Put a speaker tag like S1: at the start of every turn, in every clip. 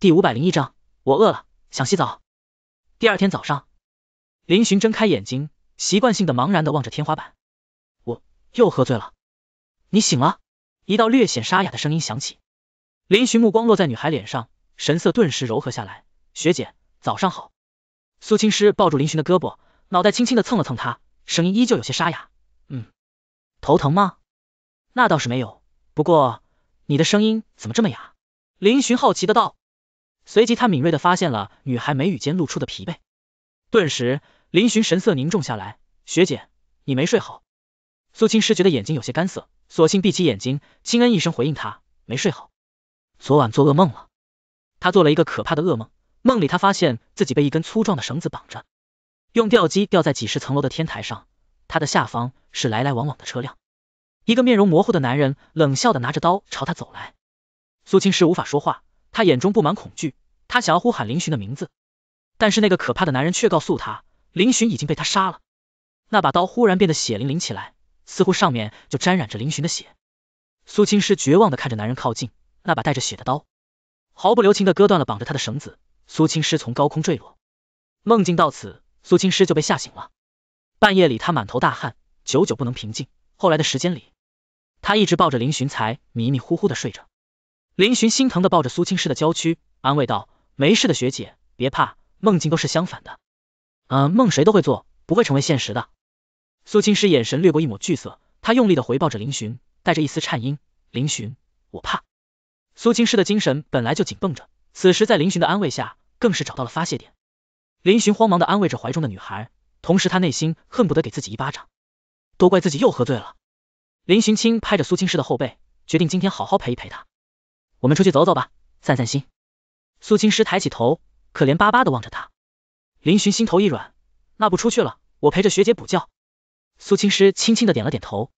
S1: 第五百零一章，我饿了，想洗澡。第二天早上，林寻睁开眼睛，习惯性的茫然的望着天花板，我又喝醉了。你醒了？一道略显沙哑的声音响起。林寻目光落在女孩脸上，神色顿时柔和下来。学姐，早上好。苏青师抱住林寻的胳膊，脑袋轻轻的蹭了蹭他，声音依旧有些沙哑。嗯，头疼吗？那倒是没有。不过你的声音怎么这么哑？林寻好奇的道。随即，他敏锐的发现了女孩眉宇间露出的疲惫，顿时，林寻神色凝重下来。学姐，你没睡好？苏青师觉得眼睛有些干涩，索性闭起眼睛，轻恩一声回应他，没睡好，昨晚做噩梦了。他做了一个可怕的噩梦，梦里他发现自己被一根粗壮的绳子绑着，用吊机吊在几十层楼的天台上，他的下方是来来往往的车辆，一个面容模糊的男人冷笑的拿着刀朝他走来，苏青师无法说话。他眼中布满恐惧，他想要呼喊林寻的名字，但是那个可怕的男人却告诉他，林寻已经被他杀了。那把刀忽然变得血淋淋起来，似乎上面就沾染着林寻的血。苏青诗绝望的看着男人靠近，那把带着血的刀毫不留情的割断了绑着他的绳子，苏青诗从高空坠落。梦境到此，苏青诗就被吓醒了。半夜里他满头大汗，久久不能平静。后来的时间里，他一直抱着林寻才迷迷糊糊的睡着。林寻心疼的抱着苏青诗的娇躯，安慰道：“没事的学姐，别怕，梦境都是相反的，呃，梦谁都会做，不会成为现实的。”苏青诗眼神掠过一抹惧色，她用力的回抱着林寻，带着一丝颤音：“林寻，我怕。”苏青诗的精神本来就紧绷着，此时在林寻的安慰下，更是找到了发泄点。林寻慌忙的安慰着怀中的女孩，同时他内心恨不得给自己一巴掌，都怪自己又喝醉了。林寻轻拍着苏青诗的后背，决定今天好好陪一陪她。我们出去走走吧，散散心。苏青师抬起头，可怜巴巴的望着他，林寻心头一软，那不出去了，我陪着学姐补觉。苏青师轻轻的点了点头，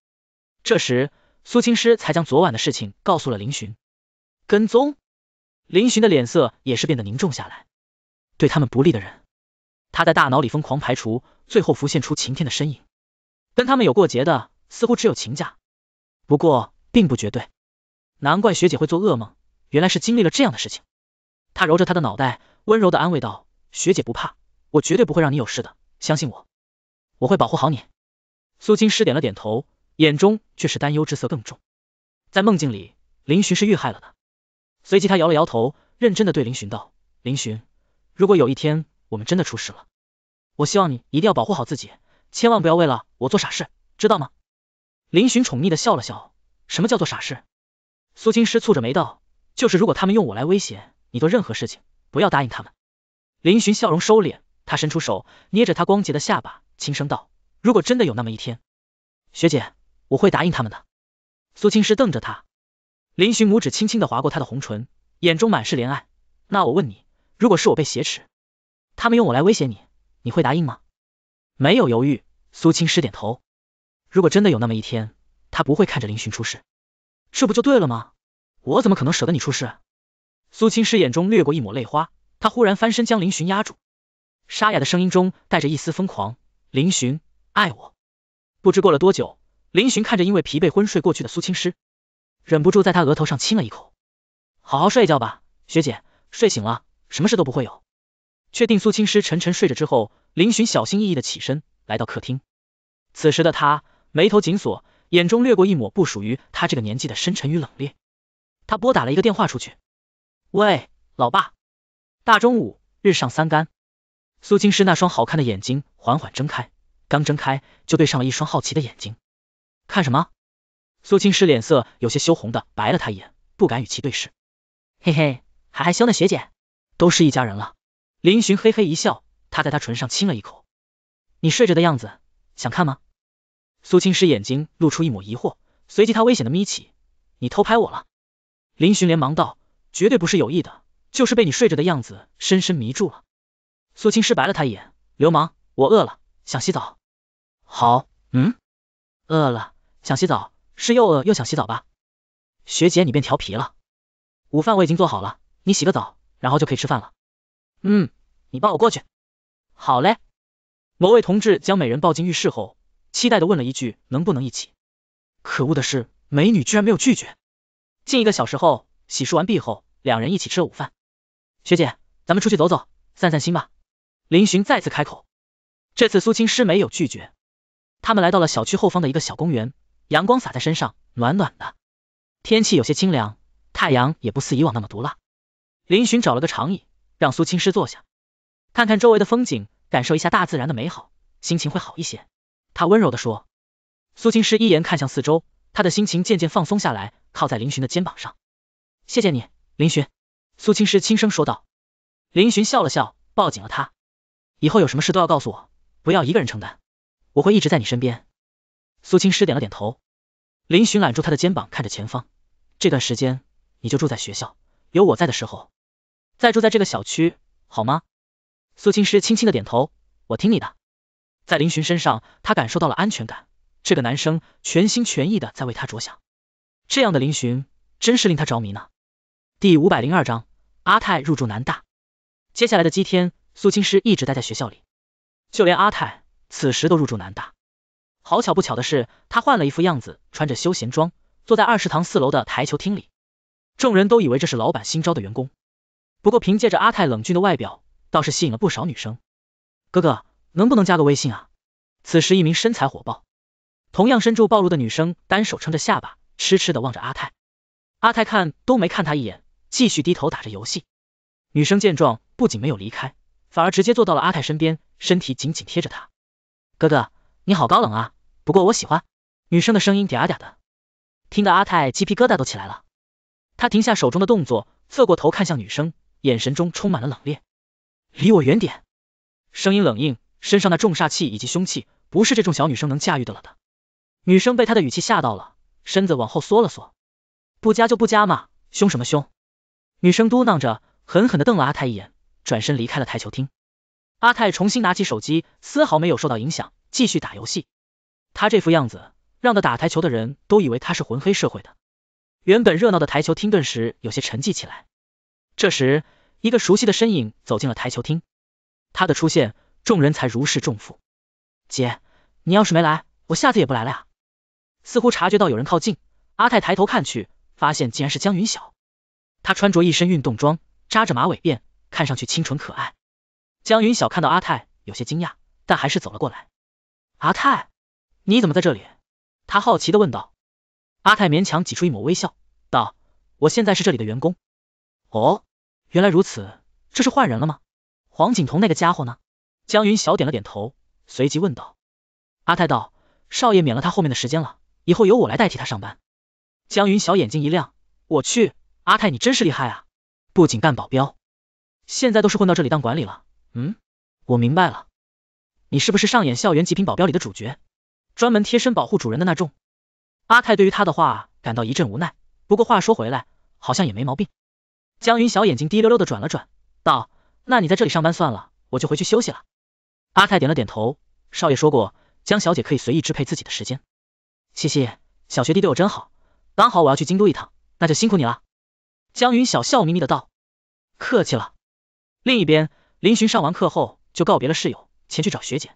S1: 这时苏青师才将昨晚的事情告诉了林寻，跟踪，林寻的脸色也是变得凝重下来，对他们不利的人，他在大脑里疯狂排除，最后浮现出晴天的身影，跟他们有过节的似乎只有秦家，不过并不绝对。难怪学姐会做噩梦，原来是经历了这样的事情。他揉着她的脑袋，温柔的安慰道：“学姐不怕，我绝对不会让你有事的，相信我，我会保护好你。”苏青失点了点头，眼中却是担忧之色更重。在梦境里，林寻是遇害了的。随即他摇了摇头，认真的对林寻道：“林寻，如果有一天我们真的出事了，我希望你一定要保护好自己，千万不要为了我做傻事，知道吗？”林寻宠溺的笑了笑：“什么叫做傻事？”苏青诗蹙着眉道：“就是如果他们用我来威胁你做任何事情，不要答应他们。”林寻笑容收敛，他伸出手，捏着他光洁的下巴，轻声道：“如果真的有那么一天，学姐，我会答应他们的。”苏青诗瞪着他，林寻拇指轻轻的划过他的红唇，眼中满是怜爱。那我问你，如果是我被挟持，他们用我来威胁你，你会答应吗？没有犹豫，苏青诗点头。如果真的有那么一天，他不会看着林寻出事。这不就对了吗？我怎么可能舍得你出事？苏青师眼中掠过一抹泪花，他忽然翻身将林寻压住，沙哑的声音中带着一丝疯狂。林寻，爱我。不知过了多久，林寻看着因为疲惫昏睡过去的苏青师，忍不住在他额头上亲了一口。好好睡一觉吧，学姐，睡醒了，什么事都不会有。确定苏青师沉沉睡着之后，林寻小心翼翼的起身，来到客厅。此时的他眉头紧锁。眼中掠过一抹不属于他这个年纪的深沉与冷冽，他拨打了一个电话出去。喂，老爸，大中午，日上三竿，苏青师那双好看的眼睛缓缓睁开，刚睁开就对上了一双好奇的眼睛。看什么？苏青师脸色有些羞红的白了他一眼，不敢与其对视。嘿嘿，还害羞呢，学姐，都是一家人了。林寻嘿嘿一笑，他在他唇上亲了一口。你睡着的样子，想看吗？苏青师眼睛露出一抹疑惑，随即他危险的眯起：“你偷拍我了？”林寻连忙道：“绝对不是有意的，就是被你睡着的样子深深迷住了。”苏青师白了他一眼：“流氓，我饿了，想洗澡。”“好，嗯，饿了想洗澡，是又饿又想洗澡吧？学姐你变调皮了。午饭我已经做好了，你洗个澡，然后就可以吃饭了。”“嗯，你抱我过去。”“好嘞。”某位同志将美人抱进浴室后。期待的问了一句能不能一起，可恶的是美女居然没有拒绝。近一个小时后，洗漱完毕后，两人一起吃了午饭。学姐，咱们出去走走，散散心吧。林寻再次开口，这次苏青师没有拒绝。他们来到了小区后方的一个小公园，阳光洒在身上，暖暖的，天气有些清凉，太阳也不似以往那么毒辣。林寻找了个长椅，让苏青师坐下，看看周围的风景，感受一下大自然的美好，心情会好一些。他温柔的说，苏青师一眼看向四周，他的心情渐渐放松下来，靠在林寻的肩膀上。谢谢你，林寻。苏青师轻声说道。林寻笑了笑，抱紧了他。以后有什么事都要告诉我，不要一个人承担，我会一直在你身边。苏青师点了点头。林寻揽住他的肩膀，看着前方。这段时间，你就住在学校，有我在的时候，再住在这个小区，好吗？苏青师轻轻的点头，我听你的。在林寻身上，他感受到了安全感。这个男生全心全意的在为他着想，这样的林寻真是令他着迷呢。第五百零二章，阿泰入住南大。接下来的几天，苏青诗一直待在学校里，就连阿泰此时都入住南大。好巧不巧的是，他换了一副样子，穿着休闲装，坐在二食堂四楼的台球厅里。众人都以为这是老板新招的员工，不过凭借着阿泰冷峻的外表，倒是吸引了不少女生。哥哥。能不能加个微信啊？此时，一名身材火爆、同样身着暴露的女生单手撑着下巴，痴痴的望着阿泰。阿泰看都没看他一眼，继续低头打着游戏。女生见状，不仅没有离开，反而直接坐到了阿泰身边，身体紧紧贴着他。哥哥，你好高冷啊，不过我喜欢。女生的声音嗲嗲的，听得阿泰鸡皮疙瘩都起来了。他停下手中的动作，侧过头看向女生，眼神中充满了冷冽。离我远点，声音冷硬。身上那重煞气以及凶气，不是这种小女生能驾驭得了的。女生被他的语气吓到了，身子往后缩了缩。不加就不加嘛，凶什么凶？女生嘟囔着，狠狠的瞪了阿泰一眼，转身离开了台球厅。阿泰重新拿起手机，丝毫没有受到影响，继续打游戏。他这副样子，让他打台球的人都以为他是混黑社会的。原本热闹的台球厅顿时有些沉寂起来。这时，一个熟悉的身影走进了台球厅，他的出现。众人才如释重负。姐，你要是没来，我下次也不来了呀。似乎察觉到有人靠近，阿泰抬头看去，发现竟然是江云晓。他穿着一身运动装，扎着马尾辫，看上去清纯可爱。江云晓看到阿泰，有些惊讶，但还是走了过来。阿泰，你怎么在这里？他好奇的问道。阿泰勉强挤出一抹微笑，道：“我现在是这里的员工。”哦，原来如此，这是换人了吗？黄景彤那个家伙呢？江云晓点了点头，随即问道：“阿泰道，少爷免了他后面的时间了，以后由我来代替他上班。”江云小眼睛一亮：“我去，阿泰你真是厉害啊，不仅干保镖，现在都是混到这里当管理了。嗯，我明白了，你是不是上演校园极品保镖里的主角，专门贴身保护主人的那种？”阿泰对于他的话感到一阵无奈，不过话说回来，好像也没毛病。江云小眼睛滴溜溜的转了转，道：“那你在这里上班算了，我就回去休息了。”阿泰点了点头，少爷说过，江小姐可以随意支配自己的时间。嘻嘻，小学弟对我真好，刚好我要去京都一趟，那就辛苦你了。江云晓笑眯眯的道，客气了。另一边，林寻上完课后就告别了室友，前去找学姐。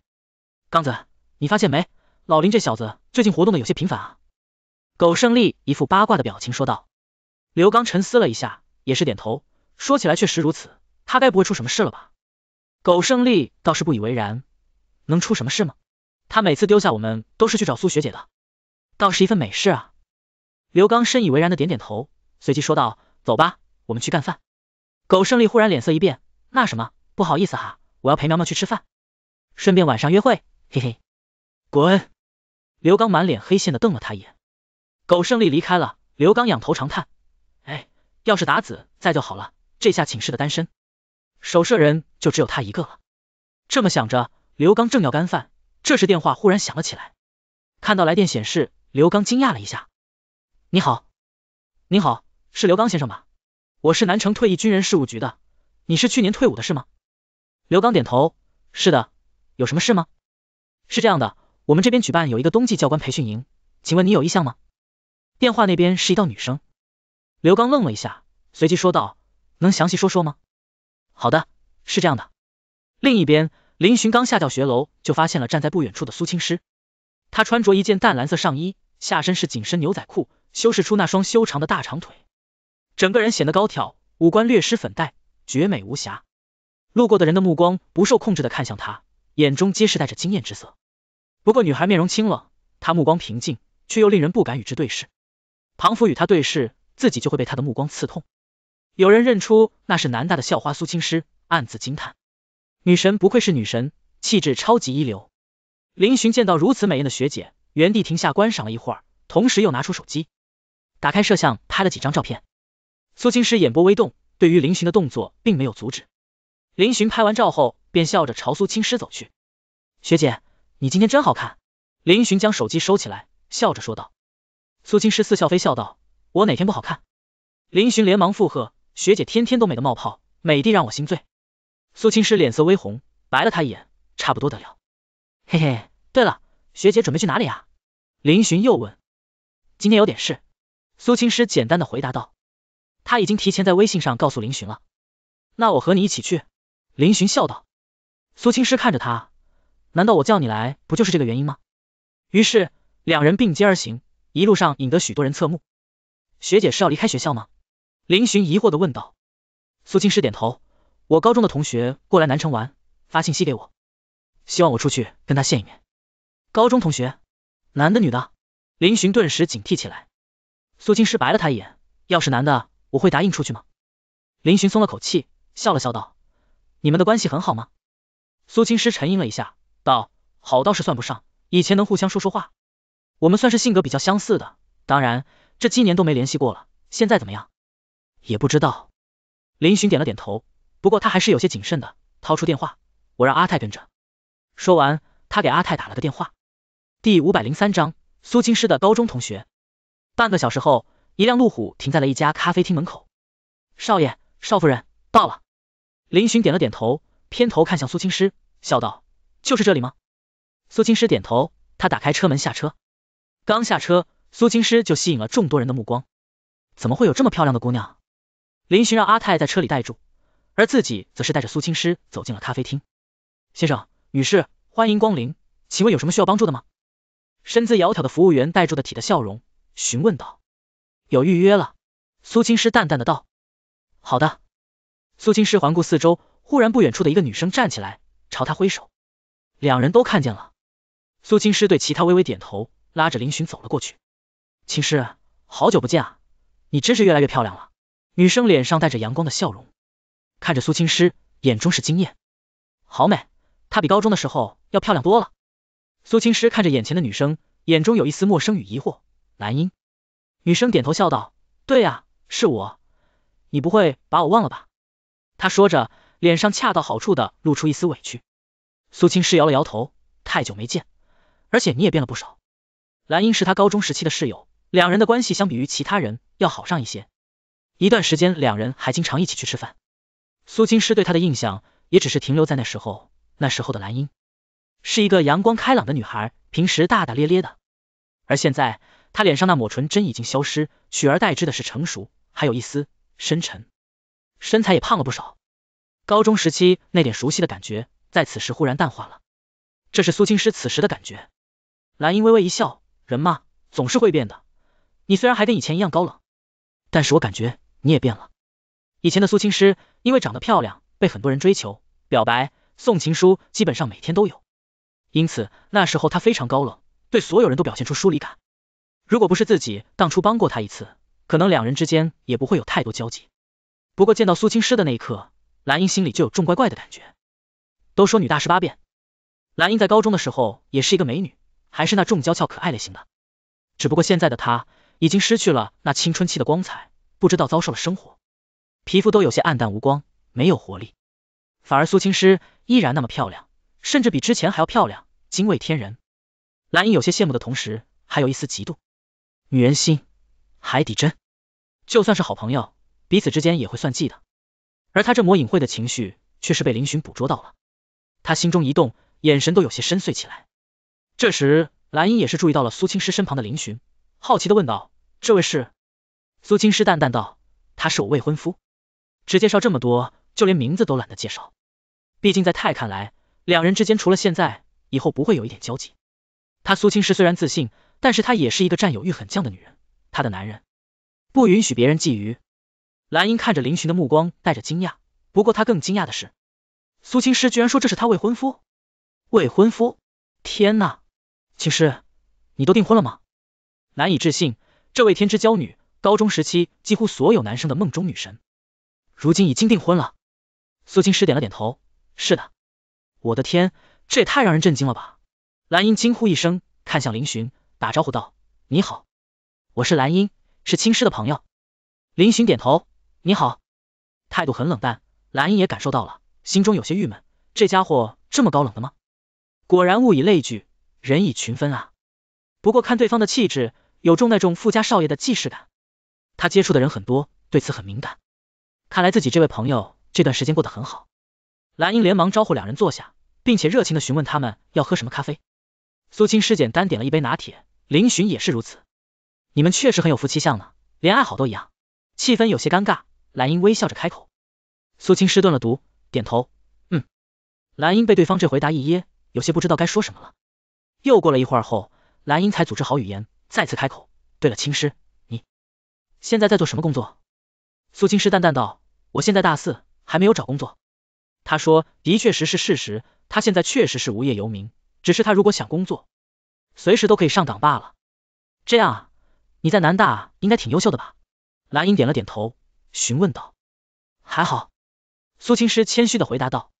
S1: 刚子，你发现没，老林这小子最近活动的有些频繁啊。苟胜利一副八卦的表情说道。刘刚沉思了一下，也是点头，说起来确实如此，他该不会出什么事了吧？苟胜利倒是不以为然，能出什么事吗？他每次丢下我们都是去找苏学姐的，倒是一份美事啊。刘刚深以为然的点点头，随即说道：“走吧，我们去干饭。”苟胜利忽然脸色一变，那什么，不好意思哈，我要陪苗苗去吃饭，顺便晚上约会，嘿嘿，滚！刘刚满脸黑线的瞪了他一眼，苟胜利离开了。刘刚仰头长叹，哎，要是达子在就好了，这下寝室的单身守舍人。就只有他一个了。这么想着，刘刚正要干饭，这时电话忽然响了起来。看到来电显示，刘刚惊讶了一下：“你好，您好，是刘刚先生吧？我是南城退役军人事务局的，你是去年退伍的是吗？”刘刚点头：“是的，有什么事吗？”“是这样的，我们这边举办有一个冬季教官培训营，请问你有意向吗？”电话那边是一道女声。刘刚愣了一下，随即说道：“能详细说说吗？”“好的。”是这样的，另一边，林寻刚下教学楼，就发现了站在不远处的苏青师。她穿着一件淡蓝色上衣，下身是紧身牛仔裤，修饰出那双修长的大长腿，整个人显得高挑，五官略施粉黛，绝美无瑕。路过的人的目光不受控制的看向她，眼中皆是带着惊艳之色。不过女孩面容清冷，她目光平静，却又令人不敢与之对视。庞福与她对视，自己就会被她的目光刺痛。有人认出那是南大的校花苏青师。暗自惊叹，女神不愧是女神，气质超级一流。林寻见到如此美艳的学姐，原地停下观赏了一会儿，同时又拿出手机，打开摄像拍了几张照片。苏青师眼波微动，对于林寻的动作并没有阻止。林寻拍完照后，便笑着朝苏青师走去：“学姐，你今天真好看。”林寻将手机收起来，笑着说道。苏青师似笑非笑道：“我哪天不好看？”林寻连忙附和：“学姐天天都美得冒泡，美得让我心醉。”苏青师脸色微红，白了他一眼，差不多得了，嘿嘿。对了，学姐准备去哪里啊？林寻又问。今天有点事，苏青师简单的回答道，他已经提前在微信上告诉林寻了。那我和你一起去，林寻笑道。苏青师看着他，难道我叫你来不就是这个原因吗？于是两人并肩而行，一路上引得许多人侧目。学姐是要离开学校吗？林寻疑惑的问道。苏青师点头。我高中的同学过来南城玩，发信息给我，希望我出去跟他见一面。高中同学，男的女的？林寻顿时警惕起来。苏青诗白了他一眼，要是男的，我会答应出去吗？林寻松了口气，笑了笑道：“你们的关系很好吗？”苏青诗沉吟了一下，道：“好倒是算不上，以前能互相说说话，我们算是性格比较相似的。当然，这几年都没联系过了，现在怎么样？也不知道。”林寻点了点头。不过他还是有些谨慎的，掏出电话，我让阿泰跟着。说完，他给阿泰打了个电话。第五百零三章苏青师的高中同学。半个小时后，一辆路虎停在了一家咖啡厅门口。少爷，少夫人到了。林寻点了点头，偏头看向苏青师，笑道：“就是这里吗？”苏青师点头，他打开车门下车。刚下车，苏青师就吸引了众多人的目光。怎么会有这么漂亮的姑娘？林寻让阿泰在车里待住。而自己则是带着苏青师走进了咖啡厅，先生，女士，欢迎光临，请问有什么需要帮助的吗？身姿窈窕的服务员带住的体的笑容询问道。有预约了，苏青师淡淡的道。好的。苏青师环顾四周，忽然不远处的一个女生站起来，朝他挥手。两人都看见了，苏青师对其他微微点头，拉着林寻走了过去。青诗，好久不见啊，你真是越来越漂亮了。女生脸上带着阳光的笑容。看着苏青诗，眼中是惊艳，好美，她比高中的时候要漂亮多了。苏青诗看着眼前的女生，眼中有一丝陌生与疑惑。兰英，女生点头笑道，对呀，是我，你不会把我忘了吧？她说着，脸上恰到好处的露出一丝委屈。苏青诗摇了摇头，太久没见，而且你也变了不少。兰英是她高中时期的室友，两人的关系相比于其他人要好上一些，一段时间两人还经常一起去吃饭。苏青诗对她的印象，也只是停留在那时候，那时候的兰英是一个阳光开朗的女孩，平时大大咧咧的。而现在，她脸上那抹纯真已经消失，取而代之的是成熟，还有一丝深沉，身材也胖了不少。高中时期那点熟悉的感觉，在此时忽然淡化了，这是苏青诗此时的感觉。兰英微微一笑，人嘛，总是会变的。你虽然还跟以前一样高冷，但是我感觉你也变了。以前的苏青诗因为长得漂亮，被很多人追求、表白、送情书，基本上每天都有。因此那时候她非常高冷，对所有人都表现出疏离感。如果不是自己当初帮过她一次，可能两人之间也不会有太多交集。不过见到苏青诗的那一刻，蓝英心里就有种怪怪的感觉。都说女大十八变，蓝英在高中的时候也是一个美女，还是那种娇俏可爱类型的。只不过现在的她已经失去了那青春期的光彩，不知道遭受了生活。皮肤都有些暗淡无光，没有活力，反而苏青诗依然那么漂亮，甚至比之前还要漂亮，惊为天人。蓝英有些羡慕的同时，还有一丝嫉妒，女人心海底针，就算是好朋友，彼此之间也会算计的。而她这抹隐晦的情绪却是被林寻捕捉到了，她心中一动，眼神都有些深邃起来。这时，蓝英也是注意到了苏青诗身旁的林寻，好奇的问道：“这位是？”苏青诗淡淡道：“他是我未婚夫。”只介绍这么多，就连名字都懒得介绍。毕竟在泰看来，两人之间除了现在，以后不会有一点交集。他苏青诗虽然自信，但是她也是一个占有欲很强的女人，她的男人不允许别人觊觎。兰英看着林寻的目光带着惊讶，不过她更惊讶的是，苏青诗居然说这是她未婚夫。未婚夫？天呐！青诗，你都订婚了吗？难以置信，这位天之骄女，高中时期几乎所有男生的梦中女神。如今已经订婚了，苏青师点了点头，是的。我的天，这也太让人震惊了吧！兰英惊呼一声，看向林巡，打招呼道：“你好，我是兰英，是青师的朋友。”林巡点头，你好，态度很冷淡。兰英也感受到了，心中有些郁闷，这家伙这么高冷的吗？果然物以类聚，人以群分啊。不过看对方的气质，有种那种富家少爷的既视感。他接触的人很多，对此很敏感。看来自己这位朋友这段时间过得很好，兰英连忙招呼两人坐下，并且热情的询问他们要喝什么咖啡。苏青师简单点了一杯拿铁，林寻也是如此。你们确实很有夫妻相呢，连爱好都一样。气氛有些尴尬，兰英微笑着开口。苏青师顿了读，点头，嗯。兰英被对方这回答一噎，有些不知道该说什么了。又过了一会儿后，兰英才组织好语言，再次开口。对了，青师，你现在在做什么工作？苏青师淡淡道：“我现在大四，还没有找工作。”他说，的确实是事实，他现在确实是无业游民，只是他如果想工作，随时都可以上岗罢了。这样啊，你在南大应该挺优秀的吧？”兰英点了点头，询问道。“还好。”苏青师谦虚的回答道。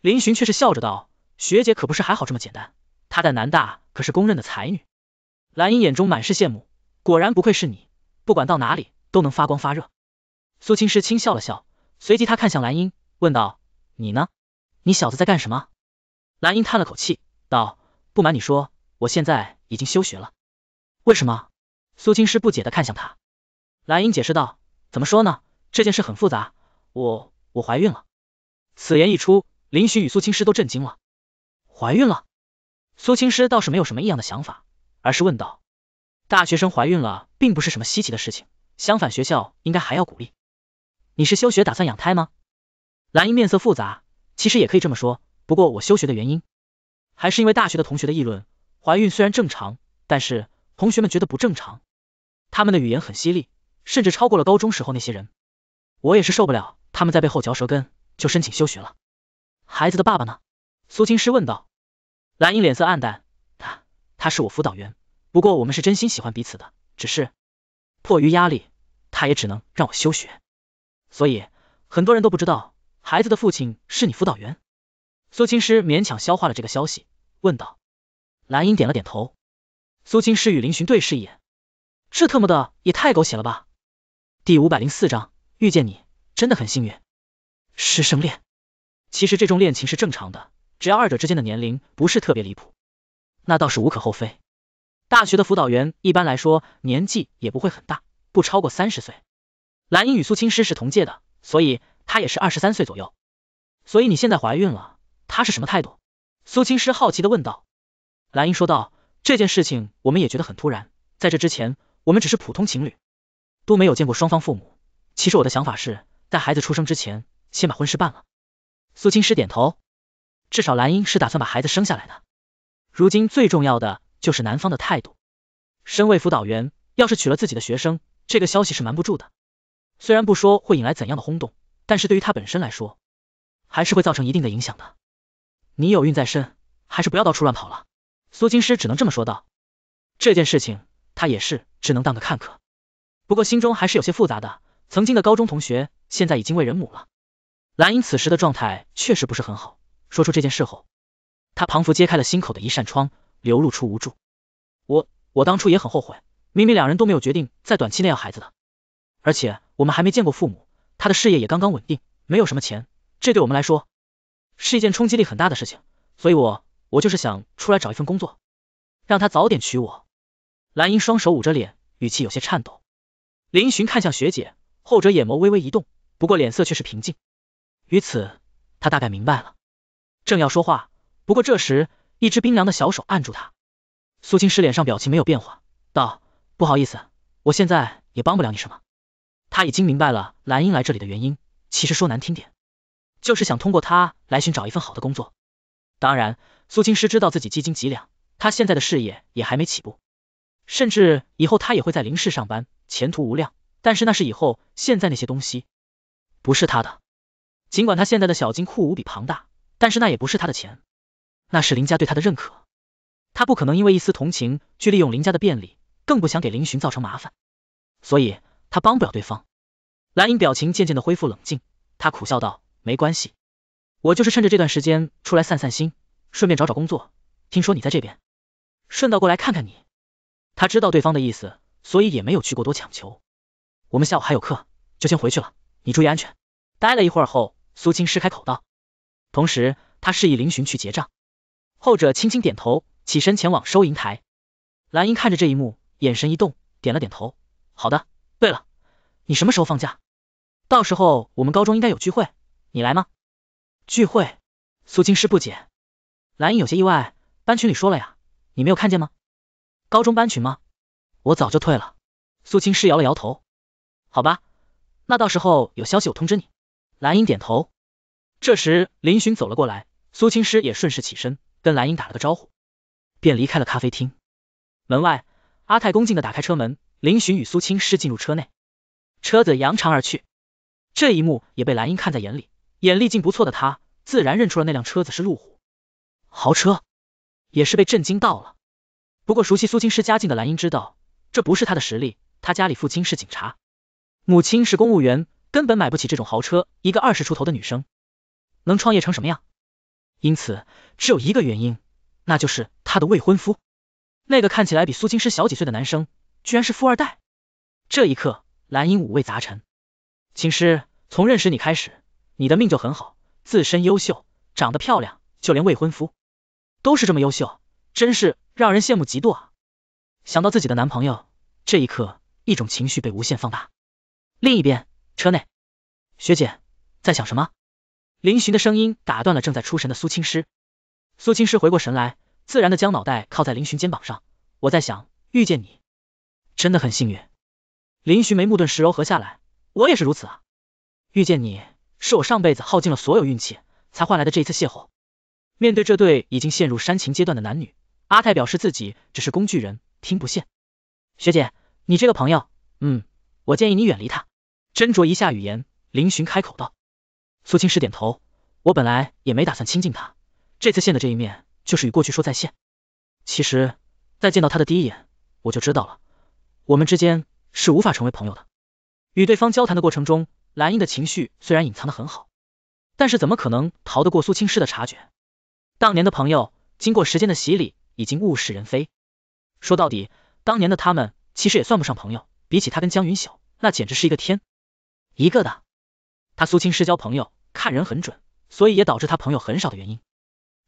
S1: 林寻却是笑着道：“学姐可不是还好这么简单，她在南大可是公认的才女。”兰英眼中满是羡慕，果然不愧是你，不管到哪里都能发光发热。苏青师轻笑了笑，随即他看向蓝英，问道：“你呢？你小子在干什么？”蓝英叹了口气，道：“不瞒你说，我现在已经休学了。”为什么？苏青师不解的看向他，蓝英解释道：“怎么说呢？这件事很复杂，我我怀孕了。”此言一出，林许与苏青师都震惊了。怀孕了？苏青师倒是没有什么异样的想法，而是问道：“大学生怀孕了，并不是什么稀奇的事情，相反，学校应该还要鼓励。”你是休学打算养胎吗？兰英面色复杂，其实也可以这么说。不过我休学的原因，还是因为大学的同学的议论。怀孕虽然正常，但是同学们觉得不正常，他们的语言很犀利，甚至超过了高中时候那些人。我也是受不了他们在背后嚼舌根，就申请休学了。孩子的爸爸呢？苏青师问道。兰英脸色暗淡，他，他是我辅导员，不过我们是真心喜欢彼此的，只是迫于压力，他也只能让我休学。所以很多人都不知道孩子的父亲是你辅导员苏青诗勉强消化了这个消息，问道。兰英点了点头。苏青诗与林寻对视一眼，这特么的也太狗血了吧！第五百零四章遇见你真的很幸运。师生恋，其实这种恋情是正常的，只要二者之间的年龄不是特别离谱，那倒是无可厚非。大学的辅导员一般来说年纪也不会很大，不超过三十岁。兰英与苏青师是同届的，所以她也是二十三岁左右。所以你现在怀孕了，她是什么态度？苏青师好奇的问道。兰英说道：“这件事情我们也觉得很突然，在这之前我们只是普通情侣，都没有见过双方父母。其实我的想法是，在孩子出生之前先把婚事办了。”苏青师点头，至少兰英是打算把孩子生下来的。如今最重要的就是男方的态度。身为辅导员，要是娶了自己的学生，这个消息是瞒不住的。虽然不说会引来怎样的轰动，但是对于他本身来说，还是会造成一定的影响的。你有孕在身，还是不要到处乱跑了。苏金师只能这么说道。这件事情，他也是只能当个看客，不过心中还是有些复杂的。曾经的高中同学，现在已经为人母了。兰英此时的状态确实不是很好。说出这件事后，他仿佛揭开了心口的一扇窗，流露出无助。我我当初也很后悔，明明两人都没有决定在短期内要孩子的，而且。我们还没见过父母，他的事业也刚刚稳定，没有什么钱，这对我们来说是一件冲击力很大的事情，所以，我我就是想出来找一份工作，让他早点娶我。蓝英双手捂着脸，语气有些颤抖。林寻看向学姐，后者眼眸微微一动，不过脸色却是平静。于此，他大概明白了，正要说话，不过这时，一只冰凉的小手按住他。苏青石脸上表情没有变化，道：不好意思，我现在也帮不了你什么。他已经明白了蓝英来这里的原因，其实说难听点，就是想通过他来寻找一份好的工作。当然，苏青师知道自己几斤几两，他现在的事业也还没起步，甚至以后他也会在林氏上班，前途无量。但是那是以后，现在那些东西不是他的。尽管他现在的小金库无比庞大，但是那也不是他的钱，那是林家对他的认可。他不可能因为一丝同情去利用林家的便利，更不想给林寻造成麻烦，所以。他帮不了对方，蓝英表情渐渐的恢复冷静，他苦笑道：“没关系，我就是趁着这段时间出来散散心，顺便找找工作。听说你在这边，顺道过来看看你。”他知道对方的意思，所以也没有去过多强求。我们下午还有课，就先回去了，你注意安全。待了一会儿后，苏青施开口道，同时他示意林寻去结账，后者轻轻点头，起身前往收银台。蓝英看着这一幕，眼神一动，点了点头：“好的。”对了，你什么时候放假？到时候我们高中应该有聚会，你来吗？聚会？苏青师不解，蓝英有些意外，班群里说了呀，你没有看见吗？高中班群吗？我早就退了。苏青师摇了摇头。好吧，那到时候有消息我通知你。蓝英点头。这时林寻走了过来，苏青师也顺势起身，跟蓝英打了个招呼，便离开了咖啡厅。门外，阿泰恭敬的打开车门。林寻与苏青诗进入车内，车子扬长而去，这一幕也被兰英看在眼里，眼力劲不错的他自然认出了那辆车子是路虎，豪车，也是被震惊到了。不过熟悉苏青诗家境的兰英知道，这不是她的实力，她家里父亲是警察，母亲是公务员，根本买不起这种豪车。一个二十出头的女生，能创业成什么样？因此只有一个原因，那就是她的未婚夫，那个看起来比苏青诗小几岁的男生。居然是富二代，这一刻，蓝英五味杂陈。青师，从认识你开始，你的命就很好，自身优秀，长得漂亮，就连未婚夫都是这么优秀，真是让人羡慕嫉妒啊。想到自己的男朋友，这一刻，一种情绪被无限放大。另一边，车内，学姐在想什么？林寻的声音打断了正在出神的苏青师。苏青师回过神来，自然的将脑袋靠在林寻肩膀上。我在想遇见你。真的很幸运，林寻眉目顿时柔和下来，我也是如此啊，遇见你是我上辈子耗尽了所有运气才换来的这一次邂逅。面对这对已经陷入煽情阶段的男女，阿泰表示自己只是工具人，听不见。学姐，你这个朋友，嗯，我建议你远离他，斟酌一下语言。林寻开口道。苏青石点头，我本来也没打算亲近他，这次见的这一面就是与过去说再见。其实，在见到他的第一眼，我就知道了。我们之间是无法成为朋友的。与对方交谈的过程中，蓝英的情绪虽然隐藏的很好，但是怎么可能逃得过苏青师的察觉？当年的朋友，经过时间的洗礼，已经物是人非。说到底，当年的他们其实也算不上朋友，比起他跟江云晓，那简直是一个天一个的。他苏青师交朋友看人很准，所以也导致他朋友很少的原因。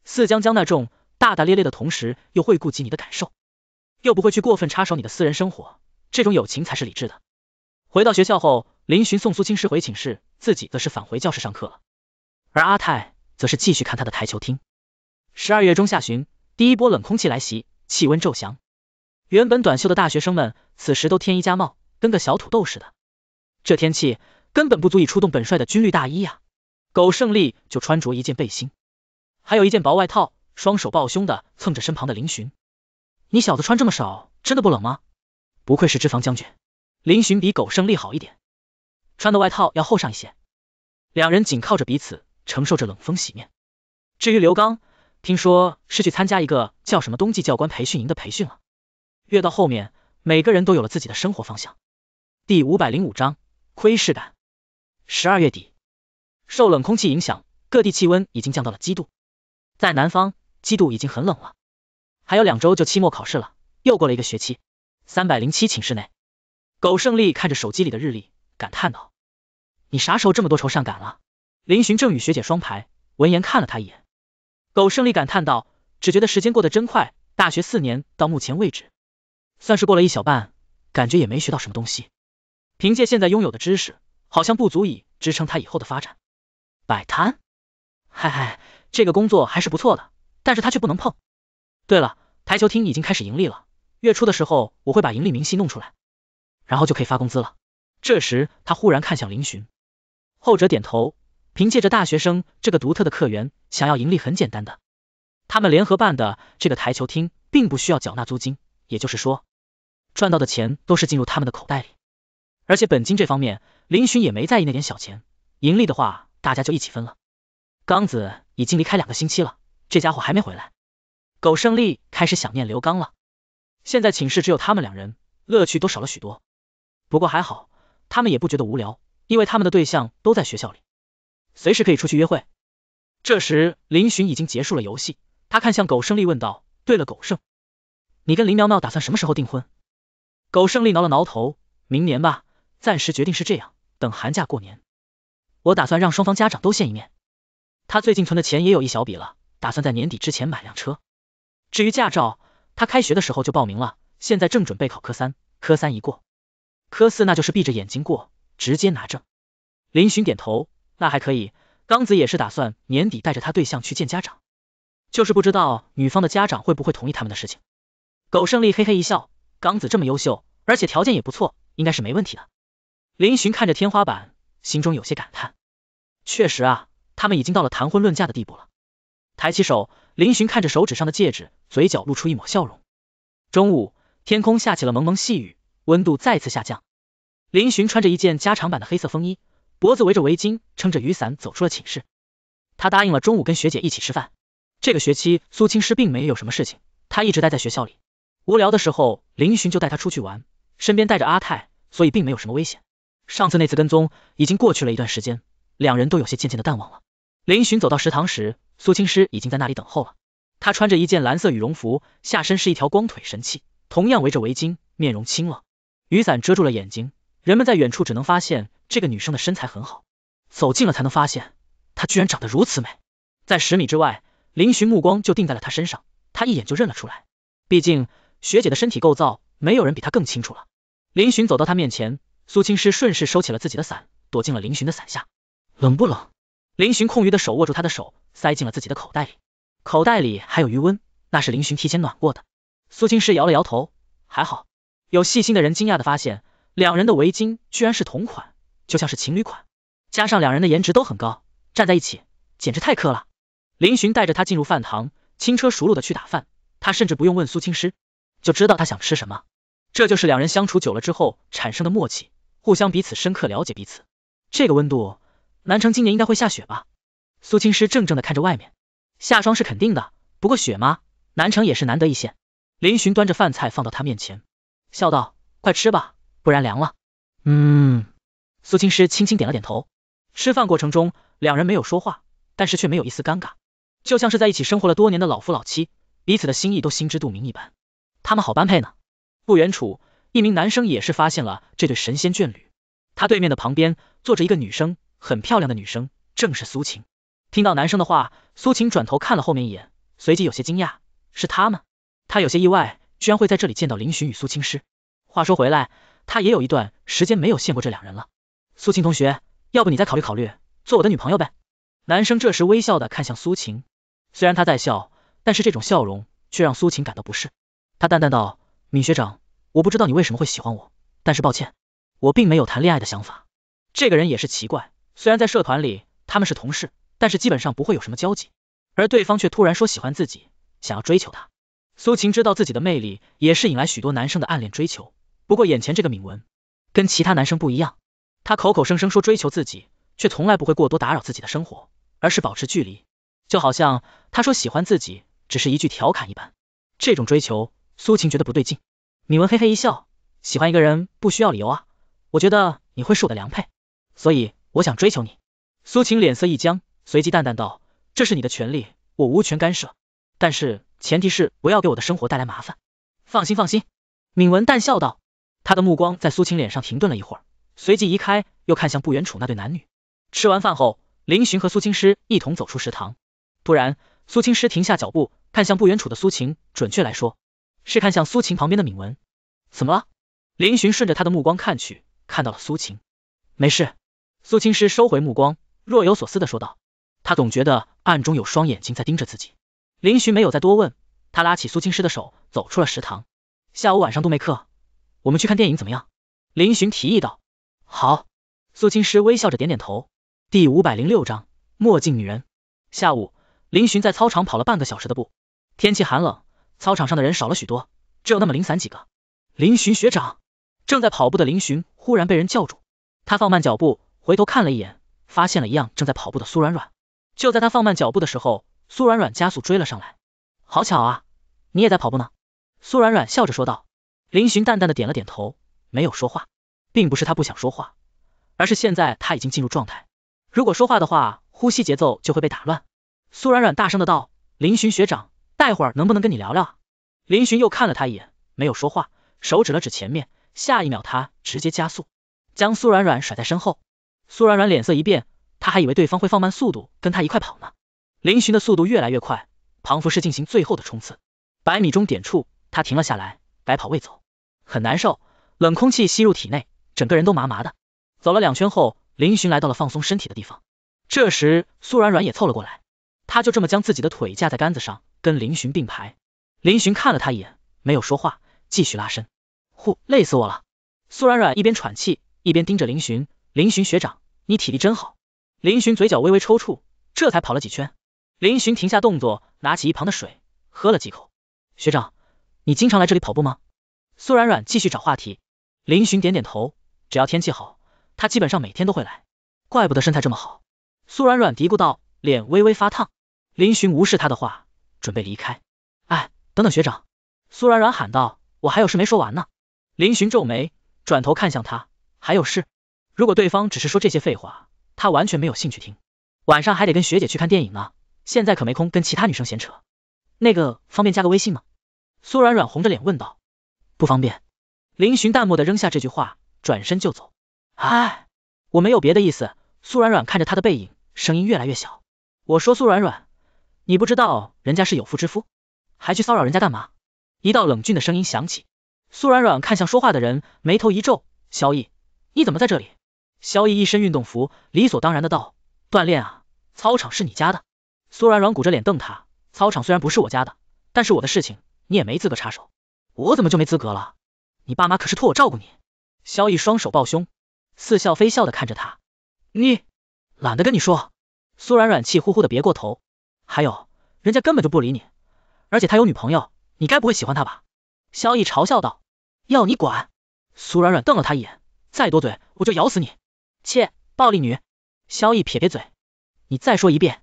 S1: 四江江那种大大咧咧的同时，又会顾及你的感受，又不会去过分插手你的私人生活。这种友情才是理智的。回到学校后，林寻送苏青师回寝室，自己则是返回教室上课了。而阿泰则是继续看他的台球厅。十二月中下旬，第一波冷空气来袭，气温骤降。原本短袖的大学生们，此时都添衣加帽，跟个小土豆似的。这天气根本不足以出动本帅的军绿大衣呀！狗胜利就穿着一件背心，还有一件薄外套，双手抱胸的蹭着身旁的林寻。你小子穿这么少，真的不冷吗？不愧是脂肪将军，林寻比狗胜利好一点，穿的外套要厚上一些。两人紧靠着彼此，承受着冷风洗面。至于刘刚，听说是去参加一个叫什么冬季教官培训营的培训了。越到后面，每个人都有了自己的生活方向。第五百零五章窥视感。十二月底，受冷空气影响，各地气温已经降到了七度。在南方，几度已经很冷了。还有两周就期末考试了，又过了一个学期。三百零七寝室内，苟胜利看着手机里的日历，感叹道：“你啥时候这么多愁善感了？”林寻正与学姐双排，闻言看了他一眼。苟胜利感叹道：“只觉得时间过得真快，大学四年到目前为止，算是过了一小半，感觉也没学到什么东西。凭借现在拥有的知识，好像不足以支撑他以后的发展。摆摊，嗨嗨，这个工作还是不错的，但是他却不能碰。对了，台球厅已经开始盈利了。”月初的时候，我会把盈利明细弄出来，然后就可以发工资了。这时，他忽然看向林寻，后者点头。凭借着大学生这个独特的客源，想要盈利很简单的。他们联合办的这个台球厅，并不需要缴纳租金，也就是说，赚到的钱都是进入他们的口袋里。而且本金这方面，林寻也没在意那点小钱。盈利的话，大家就一起分了。刚子已经离开两个星期了，这家伙还没回来，狗胜利开始想念刘刚了。现在寝室只有他们两人，乐趣都少了许多。不过还好，他们也不觉得无聊，因为他们的对象都在学校里，随时可以出去约会。这时，林寻已经结束了游戏，他看向狗胜利问道：“对了，狗胜，你跟林苗苗打算什么时候订婚？”狗胜利挠了挠头：“明年吧，暂时决定是这样。等寒假过年，我打算让双方家长都见一面。他最近存的钱也有一小笔了，打算在年底之前买辆车。至于驾照……”他开学的时候就报名了，现在正准备考科三，科三一过，科四那就是闭着眼睛过，直接拿证。林寻点头，那还可以。刚子也是打算年底带着他对象去见家长，就是不知道女方的家长会不会同意他们的事情。苟胜利嘿嘿一笑，刚子这么优秀，而且条件也不错，应该是没问题的。林寻看着天花板，心中有些感叹，确实啊，他们已经到了谈婚论嫁的地步了。抬起手，林寻看着手指上的戒指，嘴角露出一抹笑容。中午，天空下起了蒙蒙细雨，温度再次下降。林寻穿着一件加长版的黑色风衣，脖子围着围巾，撑着雨伞走出了寝室。他答应了中午跟学姐一起吃饭。这个学期，苏青诗并没有什么事情，她一直待在学校里。无聊的时候，林寻就带她出去玩，身边带着阿泰，所以并没有什么危险。上次那次跟踪已经过去了一段时间，两人都有些渐渐的淡忘了。林寻走到食堂时。苏青诗已经在那里等候了，她穿着一件蓝色羽绒服，下身是一条光腿神器，同样围着围巾，面容清冷，雨伞遮住了眼睛，人们在远处只能发现这个女生的身材很好，走近了才能发现她居然长得如此美。在十米之外，林寻目光就定在了她身上，他一眼就认了出来，毕竟学姐的身体构造，没有人比她更清楚了。林寻走到她面前，苏青诗顺势收起了自己的伞，躲进了林寻的伞下，冷不冷？林寻空余的手握住他的手，塞进了自己的口袋里，口袋里还有余温，那是林寻提前暖过的。苏青诗摇了摇头，还好。有细心的人惊讶的发现，两人的围巾居然是同款，就像是情侣款，加上两人的颜值都很高，站在一起简直太磕了。林寻带着他进入饭堂，轻车熟路的去打饭，他甚至不用问苏青诗，就知道他想吃什么，这就是两人相处久了之后产生的默契，互相彼此深刻了解彼此。这个温度。南城今年应该会下雪吧？苏青师怔怔的看着外面，下霜是肯定的，不过雪吗？南城也是难得一见。林寻端着饭菜放到他面前，笑道：“快吃吧，不然凉了。”嗯。苏青师轻轻点了点头。吃饭过程中，两人没有说话，但是却没有一丝尴尬，就像是在一起生活了多年的老夫老妻，彼此的心意都心知肚明一般。他们好般配呢。不远处，一名男生也是发现了这对神仙眷侣，他对面的旁边坐着一个女生。很漂亮的女生，正是苏晴。听到男生的话，苏晴转头看了后面一眼，随即有些惊讶，是他吗？”她有些意外，居然会在这里见到林寻与苏青诗。话说回来，她也有一段时间没有见过这两人了。苏晴同学，要不你再考虑考虑，做我的女朋友呗？男生这时微笑的看向苏晴，虽然他在笑，但是这种笑容却让苏晴感到不适。他淡淡道：“闵学长，我不知道你为什么会喜欢我，但是抱歉，我并没有谈恋爱的想法。”这个人也是奇怪。虽然在社团里他们是同事，但是基本上不会有什么交集，而对方却突然说喜欢自己，想要追求他。苏晴知道自己的魅力也是引来许多男生的暗恋追求，不过眼前这个敏文跟其他男生不一样，他口口声声说追求自己，却从来不会过多打扰自己的生活，而是保持距离，就好像他说喜欢自己只是一句调侃一般。这种追求，苏晴觉得不对劲。敏文嘿嘿一笑，喜欢一个人不需要理由啊，我觉得你会是我的良配，所以。我想追求你，苏晴脸色一僵，随即淡淡道，这是你的权利，我无权干涉。但是前提是不要给我的生活带来麻烦。放心放心，敏文淡笑道。他的目光在苏晴脸上停顿了一会儿，随即移开，又看向不远处那对男女。吃完饭后，林寻和苏青师一同走出食堂，突然，苏青师停下脚步，看向不远处的苏晴，准确来说，是看向苏晴旁边的敏文。怎么了？林寻顺着他的目光看去，看到了苏晴，没事。苏青诗收回目光，若有所思地说道，他总觉得暗中有双眼睛在盯着自己。林寻没有再多问，他拉起苏青诗的手，走出了食堂。下午晚上都没课，我们去看电影怎么样？林寻提议道。好，苏青诗微笑着点点头。第五百零六章墨镜女人。下午，林寻在操场跑了半个小时的步，天气寒冷，操场上的人少了许多，只有那么零散几个。林寻学长，正在跑步的林寻忽然被人叫住，他放慢脚步。回头看了一眼，发现了一样正在跑步的苏软软。就在他放慢脚步的时候，苏软软加速追了上来。好巧啊，你也在跑步呢。苏软软笑着说道。林寻淡淡的点了点头，没有说话。并不是他不想说话，而是现在他已经进入状态，如果说话的话，呼吸节奏就会被打乱。苏软软大声的道：“林寻学长，待会儿能不能跟你聊聊？”林寻又看了他一眼，没有说话，手指了指前面，下一秒他直接加速，将苏软软甩在身后。苏软软脸色一变，她还以为对方会放慢速度跟她一块跑呢。林寻的速度越来越快，庞福是进行最后的冲刺。百米终点处，他停了下来，百跑未走，很难受，冷空气吸入体内，整个人都麻麻的。走了两圈后，林寻来到了放松身体的地方，这时苏软软也凑了过来，他就这么将自己的腿架在杆子上，跟林寻并排。林寻看了他一眼，没有说话，继续拉伸。呼，累死我了！苏软软一边喘气，一边盯着林寻。林寻学长，你体力真好。林寻嘴角微微抽搐，这才跑了几圈。林寻停下动作，拿起一旁的水，喝了几口。学长，你经常来这里跑步吗？苏软软继续找话题。林寻点点头，只要天气好，他基本上每天都会来，怪不得身材这么好。苏软软嘀咕道，脸微微发烫。林寻无视他的话，准备离开。哎，等等学长！苏软软喊道，我还有事没说完呢。林寻皱眉，转头看向他，还有事？如果对方只是说这些废话，他完全没有兴趣听。晚上还得跟学姐去看电影呢，现在可没空跟其他女生闲扯。那个方便加个微信吗？苏软软红着脸问道。不方便。林寻淡漠的扔下这句话，转身就走。哎，我没有别的意思。苏软软看着他的背影，声音越来越小。我说苏软软，你不知道人家是有夫之夫，还去骚扰人家干嘛？一道冷峻的声音响起。苏软软看向说话的人，眉头一皱。萧逸，你怎么在这里？萧逸一身运动服，理所当然的道：“锻炼啊，操场是你家的。”苏软软鼓着脸瞪他，操场虽然不是我家的，但是我的事情你也没资格插手。我怎么就没资格了？你爸妈可是托我照顾你。萧逸双手抱胸，似笑非笑的看着他。你懒得跟你说。苏软软气呼呼的别过头。还有，人家根本就不理你，而且他有女朋友，你该不会喜欢他吧？萧逸嘲笑道。要你管！苏软软瞪了他一眼，再多嘴我就咬死你。切，暴力女！萧逸撇撇嘴，你再说一遍。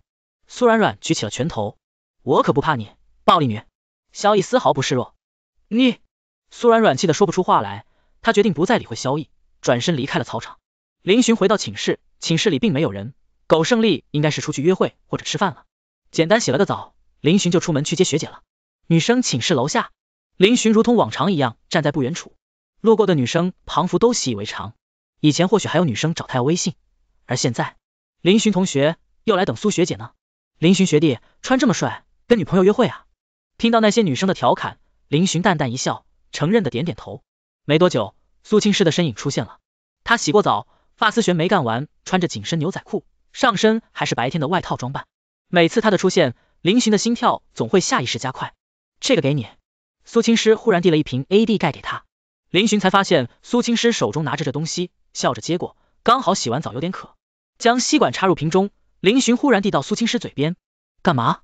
S1: 苏软软举起了拳头，我可不怕你，暴力女！萧逸丝毫不示弱。你，苏软软气得说不出话来，她决定不再理会萧逸，转身离开了操场。林寻回到寝室，寝室里并没有人，狗胜利应该是出去约会或者吃饭了。简单洗了个澡，林寻就出门去接学姐了。女生寝室楼下，林寻如同往常一样站在不远处，路过的女生仿佛都习以为常。以前或许还有女生找他要微信，而现在林寻同学又来等苏学姐呢。林寻学弟穿这么帅，跟女朋友约会啊？听到那些女生的调侃，林寻淡淡一笑，承认的点点头。没多久，苏青师的身影出现了，他洗过澡，发丝卷没干完，穿着紧身牛仔裤，上身还是白天的外套装扮。每次他的出现，林寻的心跳总会下意识加快。这个给你，苏青师忽然递了一瓶 A D 钙给他，林寻才发现苏青师手中拿着这东西。笑着接过，刚好洗完澡有点渴，将吸管插入瓶中。林寻忽然递到苏青师嘴边，干嘛？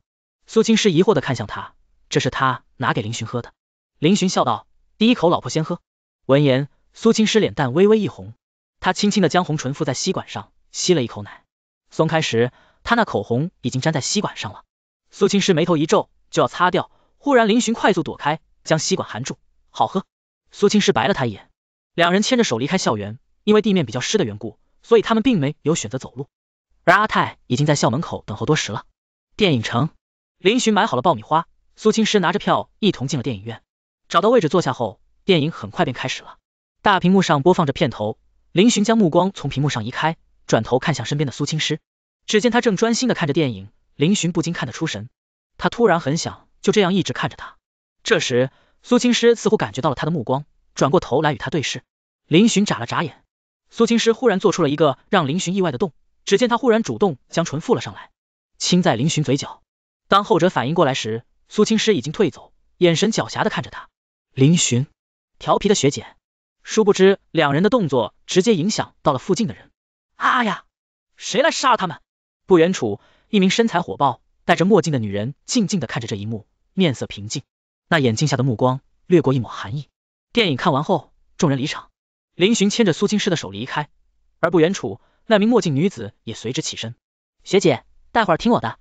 S1: 苏青师疑惑的看向他，这是他拿给林寻喝的。林寻笑道，第一口老婆先喝。闻言，苏青师脸蛋微微一红，他轻轻的将红唇附在吸管上，吸了一口奶，松开时，他那口红已经粘在吸管上了。苏青师眉头一皱，就要擦掉，忽然林寻快速躲开，将吸管含住，好喝。苏青师白了他一眼，两人牵着手离开校园。因为地面比较湿的缘故，所以他们并没有选择走路。而阿泰已经在校门口等候多时了。电影城，林寻买好了爆米花，苏青诗拿着票一同进了电影院，找到位置坐下后，电影很快便开始了。大屏幕上播放着片头，林寻将目光从屏幕上移开，转头看向身边的苏青诗。只见他正专心的看着电影，林寻不禁看得出神。他突然很想就这样一直看着他。这时，苏青诗似乎感觉到了他的目光，转过头来与他对视，林寻眨了眨眼。苏青诗忽然做出了一个让林寻意外的动，只见他忽然主动将唇覆了上来，亲在林寻嘴角。当后者反应过来时，苏青诗已经退走，眼神狡黠的看着他。林寻，调皮的学姐，殊不知两人的动作直接影响到了附近的人。啊呀，谁来杀了他们？不远处，一名身材火爆、戴着墨镜的女人静静的看着这一幕，面色平静，那眼镜下的目光掠过一抹寒意。电影看完后，众人离场。林寻牵着苏青诗的手离开，而不远处那名墨镜女子也随之起身。学姐，待会儿听我的。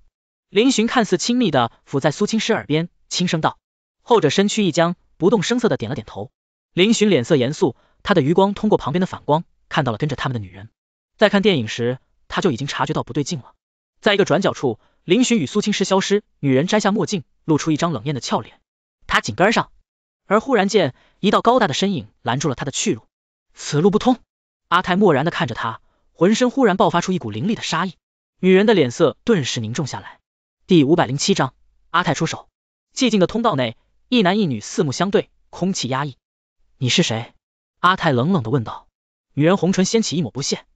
S1: 林寻看似亲密的抚在苏青诗耳边轻声道，后者身躯一僵，不动声色的点了点头。林寻脸色严肃，他的余光通过旁边的反光看到了跟着他们的女人。在看电影时，他就已经察觉到不对劲了。在一个转角处，林寻与苏青诗消失，女人摘下墨镜，露出一张冷艳的俏脸，他紧跟上。而忽然间，一道高大的身影拦住了他的去路。此路不通。阿泰漠然的看着他，浑身忽然爆发出一股凌厉的杀意，女人的脸色顿时凝重下来。第五百零七章，阿泰出手。寂静的通道内，一男一女四目相对，空气压抑。你是谁？阿泰冷冷的问道。女人红唇掀起一抹不屑，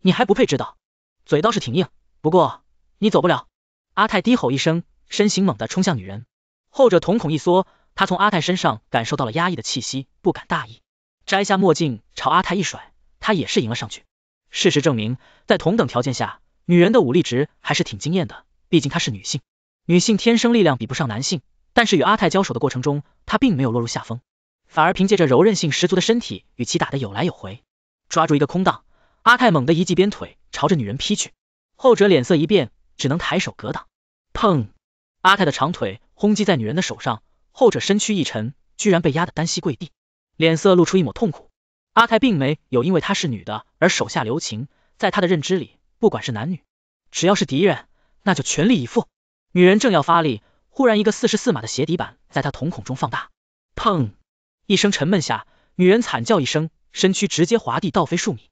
S1: 你还不配知道。嘴倒是挺硬，不过你走不了。阿泰低吼一声，身形猛地冲向女人，后者瞳孔一缩，她从阿泰身上感受到了压抑的气息，不敢大意。摘下墨镜，朝阿泰一甩，他也是迎了上去。事实证明，在同等条件下，女人的武力值还是挺惊艳的。毕竟她是女性，女性天生力量比不上男性，但是与阿泰交手的过程中，她并没有落入下风，反而凭借着柔韧性十足的身体，与其打得有来有回。抓住一个空档，阿泰猛地一记鞭腿朝着女人劈去，后者脸色一变，只能抬手格挡。砰！阿泰的长腿轰击在女人的手上，后者身躯一沉，居然被压得单膝跪地。脸色露出一抹痛苦，阿泰并没有因为她是女的而手下留情，在他的认知里，不管是男女，只要是敌人，那就全力以赴。女人正要发力，忽然一个四十四码的鞋底板在她瞳孔中放大，砰一声沉闷下，女人惨叫一声，身躯直接滑地倒飞数米。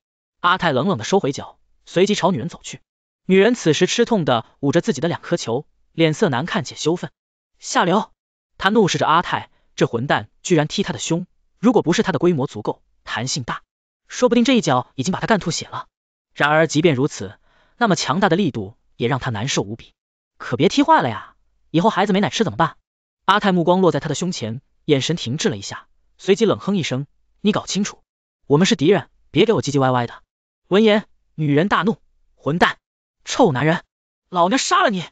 S1: 阿泰冷冷的收回脚，随即朝女人走去。女人此时吃痛的捂着自己的两颗球，脸色难看且羞愤，下流！她怒视着阿泰，这混蛋居然踢他的胸。如果不是他的规模足够，弹性大，说不定这一脚已经把他干吐血了。然而即便如此，那么强大的力度也让他难受无比。可别踢坏了呀，以后孩子没奶吃怎么办？阿泰目光落在他的胸前，眼神停滞了一下，随即冷哼一声：“你搞清楚，我们是敌人，别给我唧唧歪歪的。”闻言，女人大怒：“混蛋，臭男人，老娘杀了你！”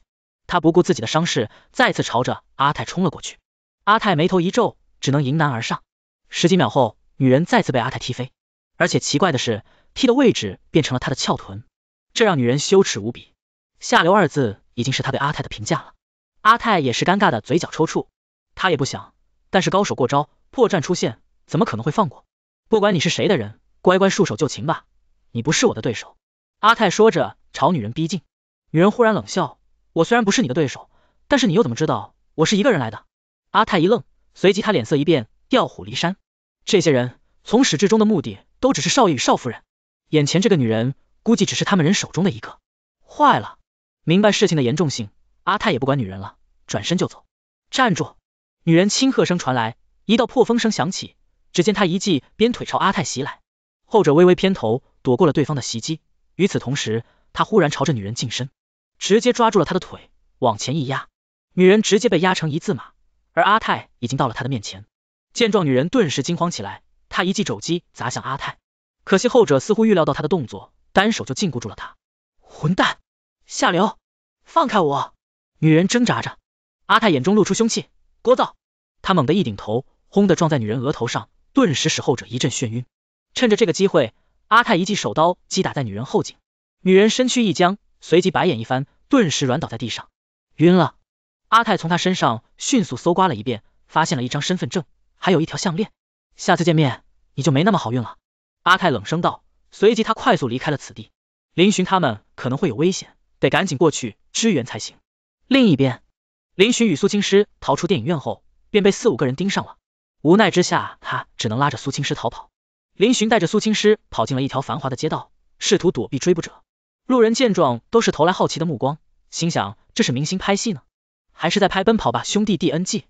S1: 他不顾自己的伤势，再次朝着阿泰冲了过去。阿泰眉头一皱，只能迎难而上。十几秒后，女人再次被阿泰踢飞，而且奇怪的是，踢的位置变成了她的翘臀，这让女人羞耻无比。下流二字已经是他对阿泰的评价了。阿泰也是尴尬的，嘴角抽搐。他也不想，但是高手过招，破绽出现，怎么可能会放过？不管你是谁的人，乖乖束手就擒吧，你不是我的对手。阿泰说着，朝女人逼近。女人忽然冷笑：我虽然不是你的对手，但是你又怎么知道我是一个人来的？阿泰一愣，随即他脸色一变，调虎离山。这些人从始至终的目的都只是少爷与少夫人，眼前这个女人估计只是他们人手中的一个。坏了，明白事情的严重性，阿泰也不管女人了，转身就走。站住！女人轻喝声传来，一道破风声响起，只见他一记鞭腿朝阿泰袭来，后者微微偏头，躲过了对方的袭击。与此同时，他忽然朝着女人近身，直接抓住了她的腿，往前一压，女人直接被压成一字马，而阿泰已经到了他的面前。见状，女人顿时惊慌起来，她一记肘击砸向阿泰，可惜后者似乎预料到她的动作，单手就禁锢住了她。混蛋，下流，放开我！女人挣扎着，阿泰眼中露出凶气。聒噪！他猛地一顶头，轰的撞在女人额头上，顿时使后者一阵眩晕。趁着这个机会，阿泰一记手刀击打在女人后颈，女人身躯一僵，随即白眼一翻，顿时软倒在地上，晕了。阿泰从她身上迅速搜刮了一遍，发现了一张身份证。还有一条项链，下次见面你就没那么好运了。”阿泰冷声道，随即他快速离开了此地。林寻他们可能会有危险，得赶紧过去支援才行。另一边，林寻与苏青师逃出电影院后，便被四五个人盯上了。无奈之下，他只能拉着苏青师逃跑。林寻带着苏青师跑进了一条繁华的街道，试图躲避追捕者。路人见状，都是投来好奇的目光，心想这是明星拍戏呢，还是在拍《奔跑吧兄弟》第 N G。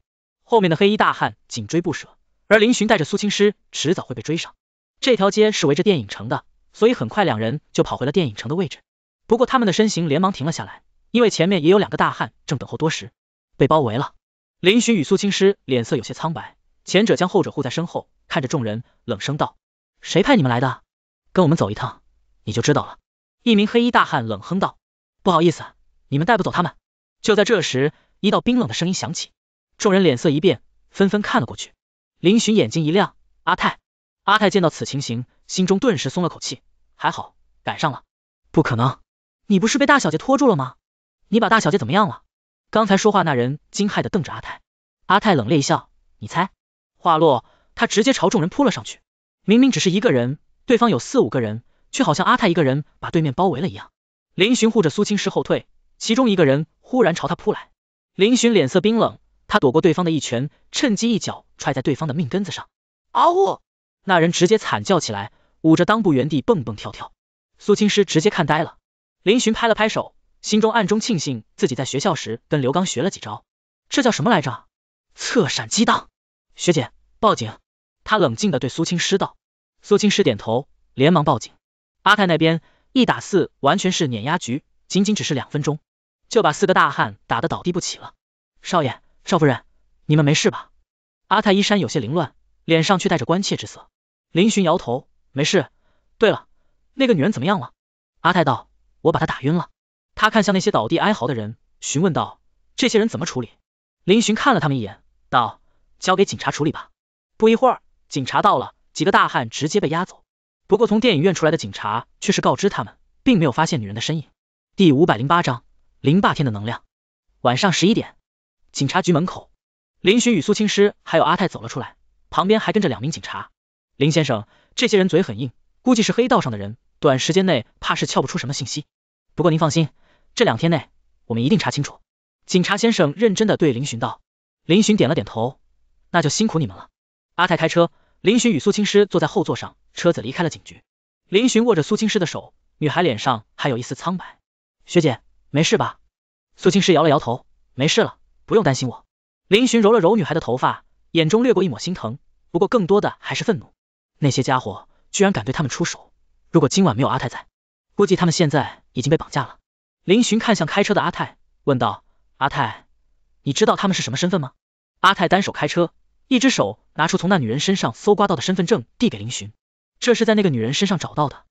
S1: 后面的黑衣大汉紧追不舍，而林寻带着苏青师，迟早会被追上。这条街是围着电影城的，所以很快两人就跑回了电影城的位置。不过他们的身形连忙停了下来，因为前面也有两个大汉正等候多时，被包围了。林寻与苏青师脸色有些苍白，前者将后者护在身后，看着众人，冷声道：“谁派你们来的？跟我们走一趟，你就知道了。”一名黑衣大汉冷哼道：“不好意思，你们带不走他们。”就在这时，一道冰冷的声音响起。众人脸色一变，纷纷看了过去。林寻眼睛一亮，阿泰，阿泰见到此情形，心中顿时松了口气，还好赶上了。不可能，你不是被大小姐拖住了吗？你把大小姐怎么样了？刚才说话那人惊骇的瞪着阿泰，阿泰冷冽一笑，你猜。话落，他直接朝众人扑了上去。明明只是一个人，对方有四五个人，却好像阿泰一个人把对面包围了一样。林寻护着苏青师后退，其中一个人忽然朝他扑来，林寻脸色冰冷。他躲过对方的一拳，趁机一脚踹在对方的命根子上，啊呜！那人直接惨叫起来，捂着裆部原地蹦蹦跳跳。苏青师直接看呆了。林寻拍了拍手，心中暗中庆幸自己在学校时跟刘刚学了几招，这叫什么来着？侧闪击荡。学姐，报警！他冷静的对苏青师道。苏青师点头，连忙报警。阿泰那边一打四完全是碾压局，仅仅只是两分钟，就把四个大汉打得倒地不起了。少爷。少夫人，你们没事吧？阿泰衣衫有些凌乱，脸上却带着关切之色。林寻摇头，没事。对了，那个女人怎么样了？阿泰道，我把她打晕了。他看向那些倒地哀嚎的人，询问道，这些人怎么处理？林寻看了他们一眼，道，交给警察处理吧。不一会儿，警察到了，几个大汉直接被押走。不过从电影院出来的警察却是告知他们，并没有发现女人的身影。第五百零八章林霸天的能量。晚上十一点。警察局门口，林寻与苏青师还有阿泰走了出来，旁边还跟着两名警察。林先生，这些人嘴很硬，估计是黑道上的人，短时间内怕是撬不出什么信息。不过您放心，这两天内我们一定查清楚。警察先生认真的对林寻道，林寻点了点头，那就辛苦你们了。阿泰开车，林寻与苏青师坐在后座上，车子离开了警局。林寻握着苏青师的手，女孩脸上还有一丝苍白，学姐没事吧？苏青师摇了摇头，没事了。不用担心我，林寻揉了揉女孩的头发，眼中掠过一抹心疼，不过更多的还是愤怒。那些家伙居然敢对他们出手，如果今晚没有阿泰在，估计他们现在已经被绑架了。林寻看向开车的阿泰，问道：“阿泰，你知道他们是什么身份吗？”阿泰单手开车，一只手拿出从那女人身上搜刮到的身份证递给林寻，这是在那个女人身上找到的，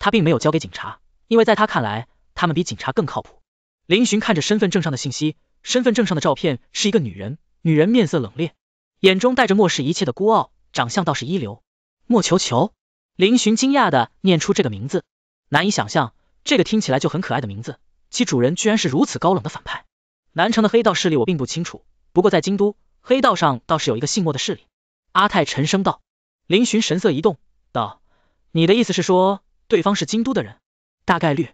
S1: 他并没有交给警察，因为在他看来，他们比警察更靠谱。林寻看着身份证上的信息。身份证上的照片是一个女人，女人面色冷冽，眼中带着漠视一切的孤傲，长相倒是一流。莫球球，林寻惊讶的念出这个名字，难以想象，这个听起来就很可爱的名字，其主人居然是如此高冷的反派。南城的黑道势力我并不清楚，不过在京都，黑道上倒是有一个姓莫的势力。阿泰沉声道，林寻神色一动，道，你的意思是说，对方是京都的人？大概率。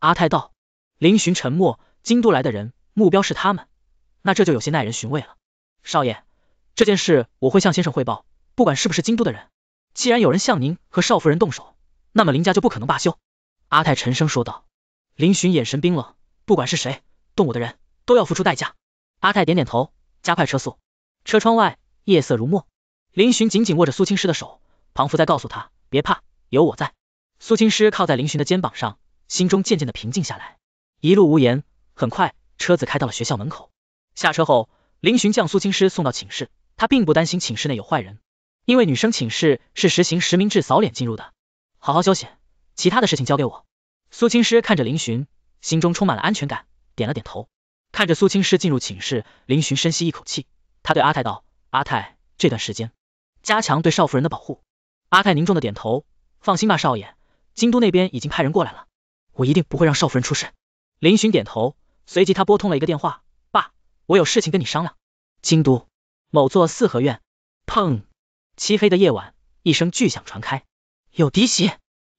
S1: 阿泰道，林寻沉默，京都来的人。目标是他们，那这就有些耐人寻味了。少爷，这件事我会向先生汇报。不管是不是京都的人，既然有人向您和少夫人动手，那么林家就不可能罢休。阿泰沉声说道。林寻眼神冰冷，不管是谁动我的人，都要付出代价。阿泰点点头，加快车速。车窗外夜色如墨，林寻紧紧握着苏青师的手，仿佛在告诉他别怕，有我在。苏青师靠在林寻的肩膀上，心中渐渐的平静下来。一路无言，很快。车子开到了学校门口，下车后，林寻将苏青师送到寝室，他并不担心寝室内有坏人，因为女生寝室是实行实名制扫脸进入的。好好休息，其他的事情交给我。苏青师看着林寻，心中充满了安全感，点了点头。看着苏青师进入寝室，林寻深吸一口气，他对阿泰道：阿泰，这段时间加强对少夫人的保护。阿泰凝重的点头，放心吧，少爷，京都那边已经派人过来了，我一定不会让少夫人出事。林寻点头。随即他拨通了一个电话，爸，我有事情跟你商量。京都某座四合院，砰！漆黑的夜晚，一声巨响传开，有敌袭！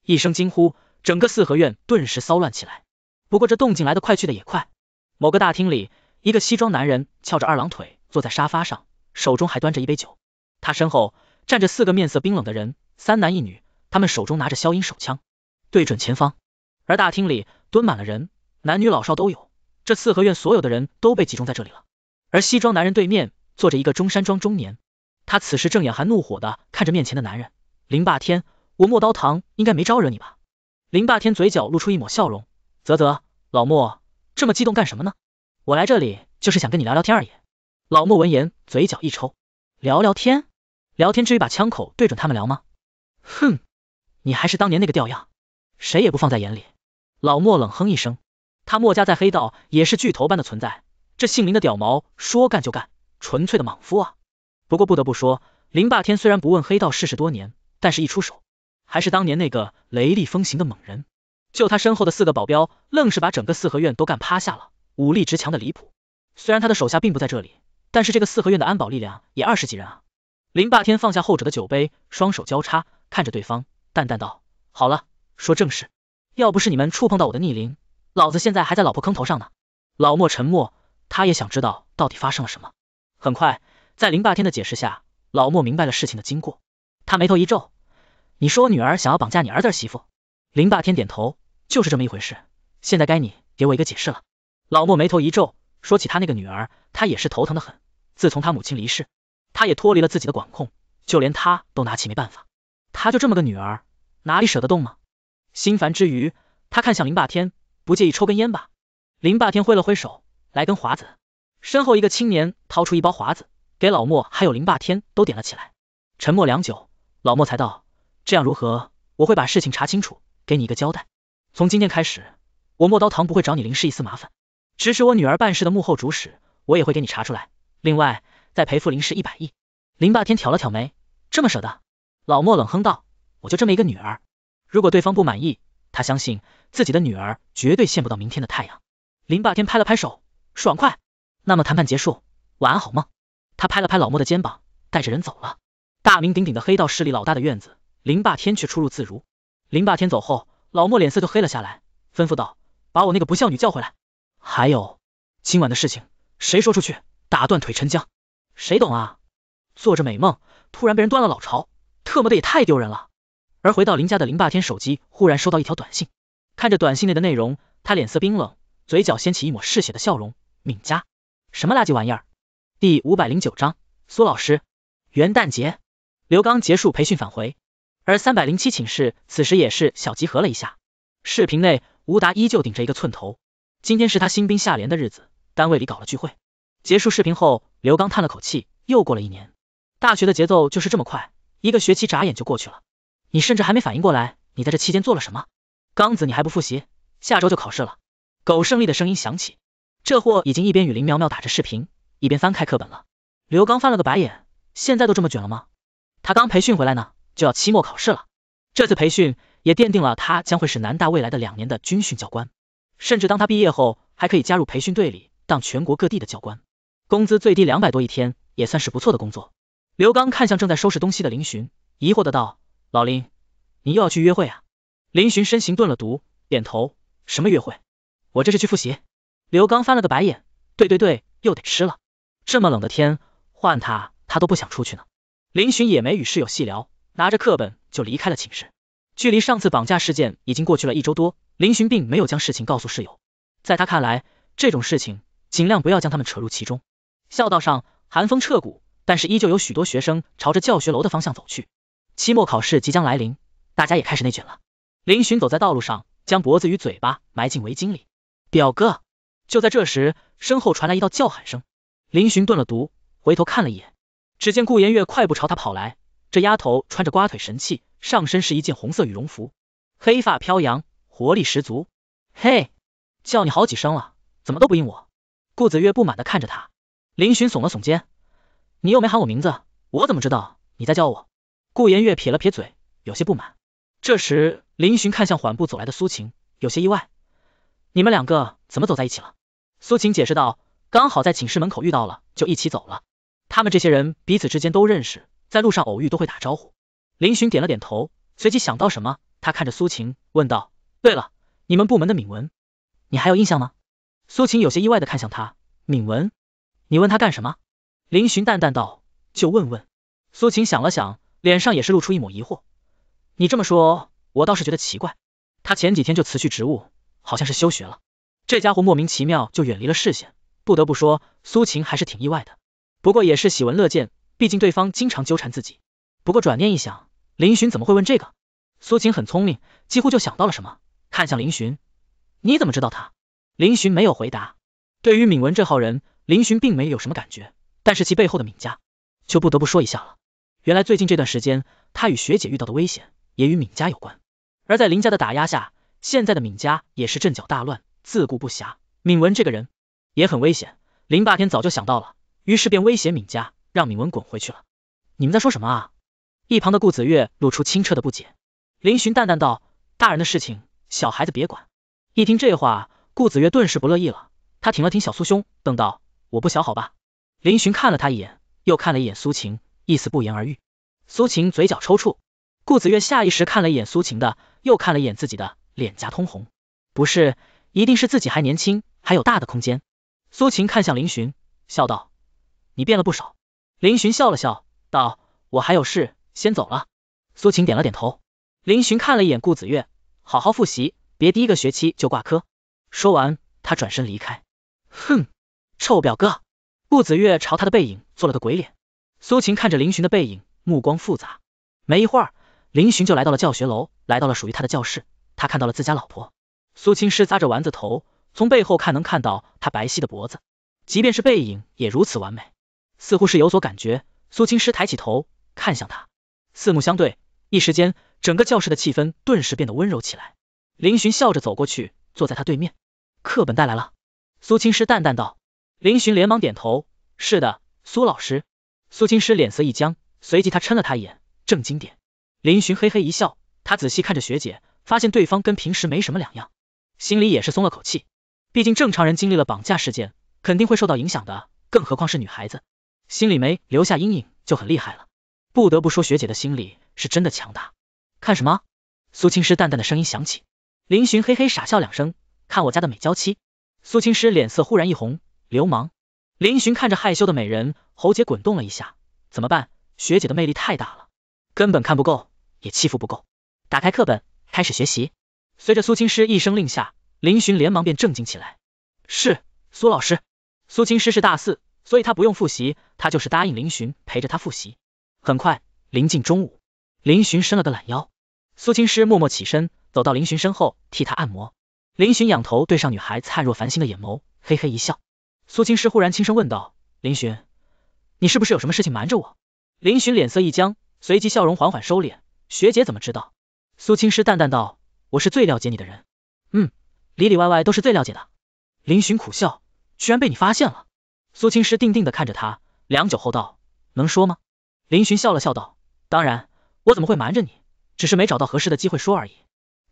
S1: 一声惊呼，整个四合院顿时骚乱起来。不过这动静来得快，去的也快。某个大厅里，一个西装男人翘着二郎腿坐在沙发上，手中还端着一杯酒。他身后站着四个面色冰冷的人，三男一女，他们手中拿着消音手枪，对准前方。而大厅里蹲满了人，男女老少都有。这四合院所有的人都被集中在这里了，而西装男人对面坐着一个中山装中年，他此时正眼含怒火的看着面前的男人林霸天，我莫刀堂应该没招惹你吧？林霸天嘴角露出一抹笑容，啧啧，老莫这么激动干什么呢？我来这里就是想跟你聊聊天而已。老莫闻言嘴角一抽，聊聊天？聊天至于把枪口对准他们聊吗？哼，你还是当年那个吊样，谁也不放在眼里。老莫冷哼一声。他墨家在黑道也是巨头般的存在，这姓林的屌毛说干就干，纯粹的莽夫啊！不过不得不说，林霸天虽然不问黑道世事多年，但是一出手还是当年那个雷厉风行的猛人。就他身后的四个保镖，愣是把整个四合院都干趴下了，武力值强的离谱。虽然他的手下并不在这里，但是这个四合院的安保力量也二十几人啊！林霸天放下后者的酒杯，双手交叉，看着对方，淡淡道：“好了，说正事，要不是你们触碰到我的逆鳞。”老子现在还在老婆坑头上呢。老莫沉默，他也想知道到底发生了什么。很快，在林霸天的解释下，老莫明白了事情的经过。他眉头一皱：“你说我女儿想要绑架你儿子媳妇？”林霸天点头：“就是这么一回事。现在该你给我一个解释了。”老莫眉头一皱，说起他那个女儿，他也是头疼的很。自从他母亲离世，他也脱离了自己的管控，就连他都拿起没办法。他就这么个女儿，哪里舍得动吗？心烦之余，他看向林霸天。不介意抽根烟吧？林霸天挥了挥手，来根华子。身后一个青年掏出一包华子，给老莫还有林霸天都点了起来。沉默良久，老莫才道，这样如何？我会把事情查清楚，给你一个交代。从今天开始，我莫刀堂不会找你林氏一丝麻烦。指使我女儿办事的幕后主使，我也会给你查出来。另外，再赔付林氏一百亿。林霸天挑了挑眉，这么舍得？老莫冷哼道，我就这么一个女儿，如果对方不满意。他相信自己的女儿绝对见不到明天的太阳。林霸天拍了拍手，爽快。那么谈判结束，晚安，好梦。他拍了拍老莫的肩膀，带着人走了。大名鼎鼎的黑道势力老大的院子，林霸天却出入自如。林霸天走后，老莫脸色就黑了下来，吩咐道：“把我那个不孝女叫回来，还有今晚的事情，谁说出去，打断腿沉江，谁懂啊？做着美梦，突然被人端了老巢，特么的也太丢人了。”而回到林家的林霸天手机忽然收到一条短信，看着短信内的内容，他脸色冰冷，嘴角掀起一抹嗜血的笑容。敏家，什么垃圾玩意儿？第五百零九章苏老师。元旦节，刘刚结束培训返回，而三百零七寝室此时也是小集合了一下。视频内，吴达依旧顶着一个寸头，今天是他新兵下连的日子，单位里搞了聚会。结束视频后，刘刚叹了口气，又过了一年，大学的节奏就是这么快，一个学期眨眼就过去了。你甚至还没反应过来，你在这期间做了什么？刚子，你还不复习？下周就考试了。狗胜利的声音响起，这货已经一边与林苗苗打着视频，一边翻开课本了。刘刚翻了个白眼，现在都这么卷了吗？他刚培训回来呢，就要期末考试了。这次培训也奠定了他将会是南大未来的两年的军训教官，甚至当他毕业后还可以加入培训队里当全国各地的教官，工资最低两百多一天，也算是不错的工作。刘刚看向正在收拾东西的林寻，疑惑的道。老林，你又要去约会啊？林寻身形顿了顿，点头。什么约会？我这是去复习。刘刚翻了个白眼，对对对，又得吃了。这么冷的天，换他他都不想出去呢。林寻也没与室友细聊，拿着课本就离开了寝室。距离上次绑架事件已经过去了一周多，林寻并没有将事情告诉室友。在他看来，这种事情尽量不要将他们扯入其中。校道上寒风彻骨，但是依旧有许多学生朝着教学楼的方向走去。期末考试即将来临，大家也开始内卷了。林寻走在道路上，将脖子与嘴巴埋进围巾里。表哥，就在这时，身后传来一道叫喊声。林寻顿了毒，回头看了一眼，只见顾言月快步朝他跑来。这丫头穿着刮腿神器，上身是一件红色羽绒服，黑发飘扬，活力十足。嘿，叫你好几声了，怎么都不应我？顾子月不满的看着他，林寻耸了耸肩，你又没喊我名字，我怎么知道你在叫我？顾言月撇了撇嘴，有些不满。这时，林寻看向缓步走来的苏晴，有些意外：“你们两个怎么走在一起了？”苏晴解释道：“刚好在寝室门口遇到了，就一起走了。”他们这些人彼此之间都认识，在路上偶遇都会打招呼。林寻点了点头，随即想到什么，他看着苏晴问道：“对了，你们部门的敏文，你还有印象吗？”苏晴有些意外的看向他：“敏文，你问他干什么？”林寻淡淡道：“就问问。”苏晴想了想。脸上也是露出一抹疑惑，你这么说，我倒是觉得奇怪。他前几天就辞去职务，好像是休学了。这家伙莫名其妙就远离了视线，不得不说，苏晴还是挺意外的。不过也是喜闻乐见，毕竟对方经常纠缠自己。不过转念一想，林寻怎么会问这个？苏晴很聪明，几乎就想到了什么，看向林寻，你怎么知道他？林寻没有回答。对于敏文这号人，林寻并没有什么感觉，但是其背后的敏家，就不得不说一下了。原来最近这段时间，他与学姐遇到的危险也与闵家有关，而在林家的打压下，现在的闵家也是阵脚大乱，自顾不暇。闵文这个人也很危险，林霸天早就想到了，于是便威胁闵家，让闵文滚回去了。你们在说什么？啊？一旁的顾子月露出清澈的不解，林寻淡淡道，大人的事情小孩子别管。一听这话，顾子月顿时不乐意了，他挺了挺小苏胸，瞪道，我不小好吧？林寻看了他一眼，又看了一眼苏晴。意思不言而喻，苏秦嘴角抽搐，顾子月下意识看了一眼苏秦的，又看了一眼自己的脸颊通红，不是，一定是自己还年轻，还有大的空间。苏秦看向林寻，笑道，你变了不少。林寻笑了笑，道，我还有事，先走了。苏秦点了点头，林寻看了一眼顾子月，好好复习，别第一个学期就挂科。说完，他转身离开。哼，臭表哥。顾子月朝他的背影做了个鬼脸。苏晴看着林寻的背影，目光复杂。没一会儿，林寻就来到了教学楼，来到了属于他的教室。他看到了自家老婆苏青诗，扎着丸子头，从背后看能看到她白皙的脖子，即便是背影也如此完美。似乎是有所感觉，苏青诗抬起头看向他，四目相对，一时间，整个教室的气氛顿时变得温柔起来。林寻笑着走过去，坐在他对面。课本带来了，苏青诗淡淡道。林寻连忙点头，是的，苏老师。苏青师脸色一僵，随即他嗔了他一眼，正经点。林寻嘿嘿一笑，他仔细看着学姐，发现对方跟平时没什么两样，心里也是松了口气。毕竟正常人经历了绑架事件，肯定会受到影响的，更何况是女孩子，心里没留下阴影就很厉害了。不得不说，学姐的心理是真的强大。看什么？苏青师淡淡的声音响起，林寻嘿嘿傻笑两声，看我家的美娇妻。苏青师脸色忽然一红，流氓。林寻看着害羞的美人，喉结滚动了一下。怎么办？学姐的魅力太大了，根本看不够，也欺负不够。打开课本，开始学习。随着苏青师一声令下，林寻连忙便正经起来。是苏老师。苏青师是大四，所以他不用复习，他就是答应林寻陪着他复习。很快临近中午，林寻伸了个懒腰，苏青师默默起身，走到林寻身后替他按摩。林寻仰头对上女孩灿若繁星的眼眸，嘿嘿一笑。苏青师忽然轻声问道：“林寻，你是不是有什么事情瞒着我？”林寻脸色一僵，随即笑容缓缓收敛。学姐怎么知道？苏青师淡淡道：“我是最了解你的人，嗯，里里外外都是最了解的。”林寻苦笑，居然被你发现了。苏青师定定的看着他，良久后道：“能说吗？”林寻笑了笑，道：“当然，我怎么会瞒着你？只是没找到合适的机会说而已。”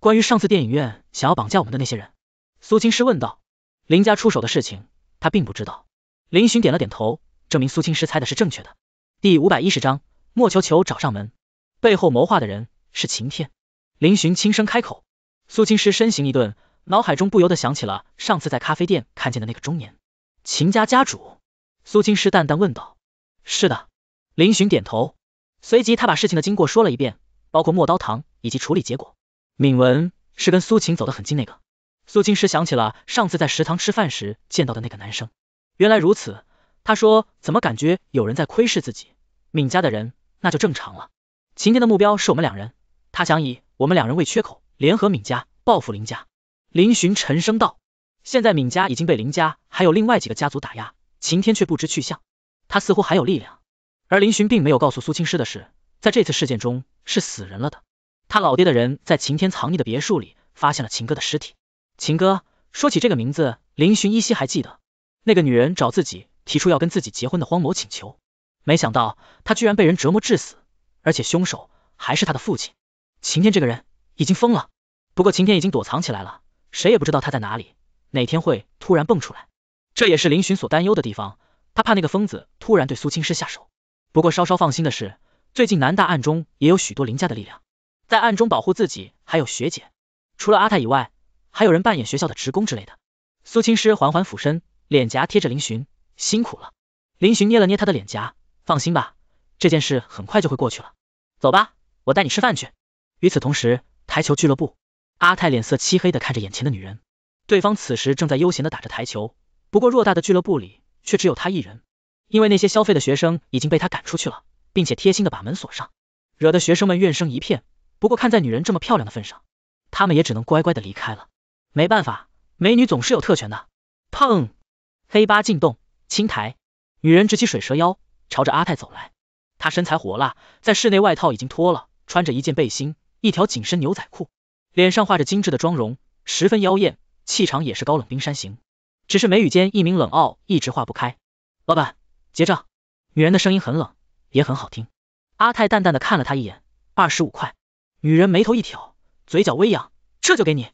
S1: 关于上次电影院想要绑架我们的那些人，苏青师问道：“林家出手的事情？”他并不知道，林寻点了点头，证明苏青师猜的是正确的。第五百一十章，莫求求找上门，背后谋划的人是晴天。林寻轻声开口，苏青师身形一顿，脑海中不由得想起了上次在咖啡店看见的那个中年，秦家家主。苏青师淡淡问道：“是的。”林寻点头，随即他把事情的经过说了一遍，包括陌刀堂以及处理结果。敏文是跟苏晴走得很近那个。苏青师想起了上次在食堂吃饭时见到的那个男生，原来如此。他说怎么感觉有人在窥视自己，闵家的人那就正常了。晴天的目标是我们两人，他想以我们两人为缺口，联合闵家报复林家。林寻沉声道，现在闵家已经被林家还有另外几个家族打压，晴天却不知去向，他似乎还有力量。而林寻并没有告诉苏青师的是，在这次事件中是死人了的，他老爹的人在晴天藏匿的别墅里发现了秦歌的尸体。秦哥说起这个名字，林寻依稀还记得那个女人找自己提出要跟自己结婚的荒谬请求，没想到她居然被人折磨致死，而且凶手还是她的父亲。秦天这个人已经疯了，不过秦天已经躲藏起来了，谁也不知道他在哪里，哪天会突然蹦出来，这也是林寻所担忧的地方，他怕那个疯子突然对苏青师下手。不过稍稍放心的是，最近南大暗中也有许多林家的力量，在暗中保护自己还有学姐，除了阿泰以外。还有人扮演学校的职工之类的。苏青师缓缓俯身，脸颊贴着林寻，辛苦了。林寻捏了捏他的脸颊，放心吧，这件事很快就会过去了。走吧，我带你吃饭去。与此同时，台球俱乐部，阿泰脸色漆黑的看着眼前的女人，对方此时正在悠闲的打着台球，不过偌大的俱乐部里却只有他一人，因为那些消费的学生已经被他赶出去了，并且贴心的把门锁上，惹得学生们怨声一片。不过看在女人这么漂亮的份上，他们也只能乖乖的离开了。没办法，美女总是有特权的。砰，黑八进洞，青苔。女人直起水蛇腰，朝着阿泰走来。她身材火辣，在室内外套已经脱了，穿着一件背心，一条紧身牛仔裤，脸上画着精致的妆容，十分妖艳，气场也是高冷冰山型，只是眉宇间一名冷傲一直化不开。老板，结账。女人的声音很冷，也很好听。阿泰淡淡的看了她一眼，二十五块。女人眉头一挑，嘴角微扬，这就给你。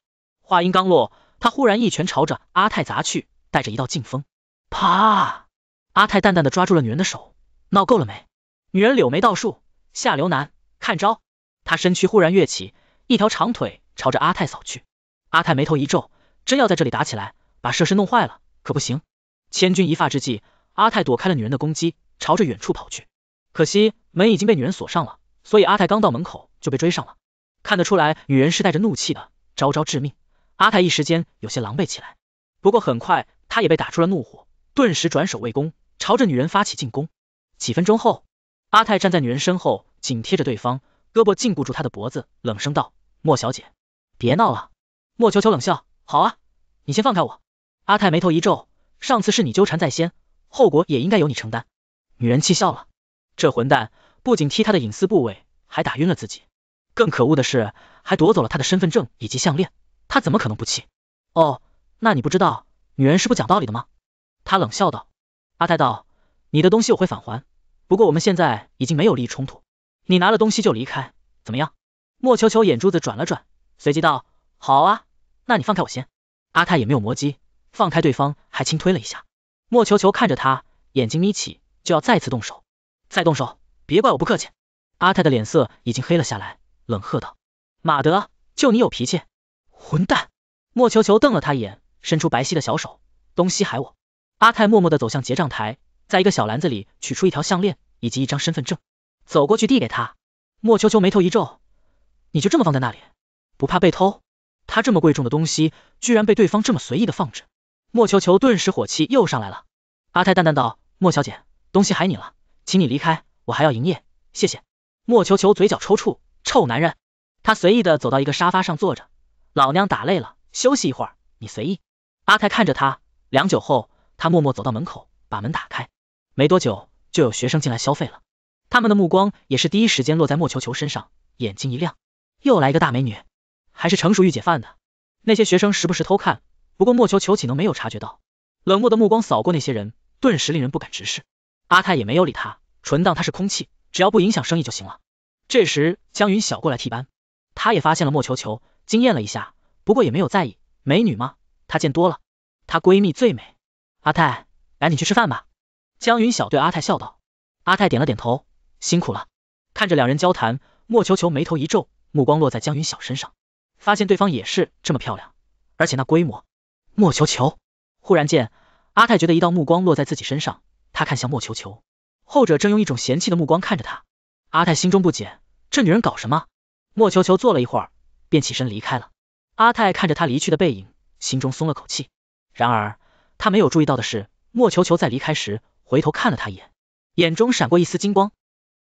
S1: 话音刚落，他忽然一拳朝着阿泰砸去，带着一道劲风。啪！阿泰淡淡的抓住了女人的手，闹够了没？女人柳眉倒竖，下流男，看招！他身躯忽然跃起，一条长腿朝着阿泰扫去。阿泰眉头一皱，真要在这里打起来，把设施弄坏了可不行。千钧一发之际，阿泰躲开了女人的攻击，朝着远处跑去。可惜门已经被女人锁上了，所以阿泰刚到门口就被追上了。看得出来，女人是带着怒气的，招招致命。阿泰一时间有些狼狈起来，不过很快他也被打出了怒火，顿时转守为攻，朝着女人发起进攻。几分钟后，阿泰站在女人身后，紧贴着对方，胳膊禁锢住她的脖子，冷声道：“莫小姐，别闹了。”莫球球冷笑：“好啊，你先放开我。”阿泰眉头一皱：“上次是你纠缠在先，后果也应该由你承担。”女人气笑了：“这混蛋不仅踢他的隐私部位，还打晕了自己，更可恶的是还夺走了他的身份证以及项链。”他怎么可能不气？哦，那你不知道女人是不讲道理的吗？他冷笑道。阿泰道，你的东西我会返还，不过我们现在已经没有利益冲突，你拿了东西就离开，怎么样？莫球球眼珠子转了转，随即道，好啊，那你放开我先。阿泰也没有磨叽，放开对方还轻推了一下。莫球球看着他，眼睛眯起，就要再次动手。再动手，别怪我不客气。阿泰的脸色已经黑了下来，冷喝道，马德，就你有脾气？混蛋！莫球球瞪了他一眼，伸出白皙的小手，东西还我。阿泰默默的走向结账台，在一个小篮子里取出一条项链以及一张身份证，走过去递给他。莫球球眉头一皱，你就这么放在那里，不怕被偷？他这么贵重的东西，居然被对方这么随意的放置，莫球球顿时火气又上来了。阿泰淡淡道，莫小姐，东西还你了，请你离开，我还要营业，谢谢。莫球球嘴角抽搐，臭男人！他随意的走到一个沙发上坐着。老娘打累了，休息一会儿，你随意。阿泰看着他，良久后，他默默走到门口，把门打开。没多久，就有学生进来消费了，他们的目光也是第一时间落在莫球球身上，眼睛一亮，又来一个大美女，还是成熟御姐范的。那些学生时不时偷看，不过莫球球岂能没有察觉到？冷漠的目光扫过那些人，顿时令人不敢直视。阿泰也没有理他，纯当他是空气，只要不影响生意就行了。这时江云晓过来替班，他也发现了莫球球。惊艳了一下，不过也没有在意，美女吗？她见多了，她闺蜜最美。阿泰，赶紧去吃饭吧。江云晓对阿泰笑道。阿泰点了点头，辛苦了。看着两人交谈，莫球球眉头一皱，目光落在江云晓身上，发现对方也是这么漂亮，而且那规模。莫球球忽然间，阿泰觉得一道目光落在自己身上，他看向莫球球，后者正用一种嫌弃的目光看着他。阿泰心中不解，这女人搞什么？莫球球坐了一会儿。便起身离开了。阿泰看着他离去的背影，心中松了口气。然而他没有注意到的是，莫球球在离开时回头看了他一眼，眼中闪过一丝金光。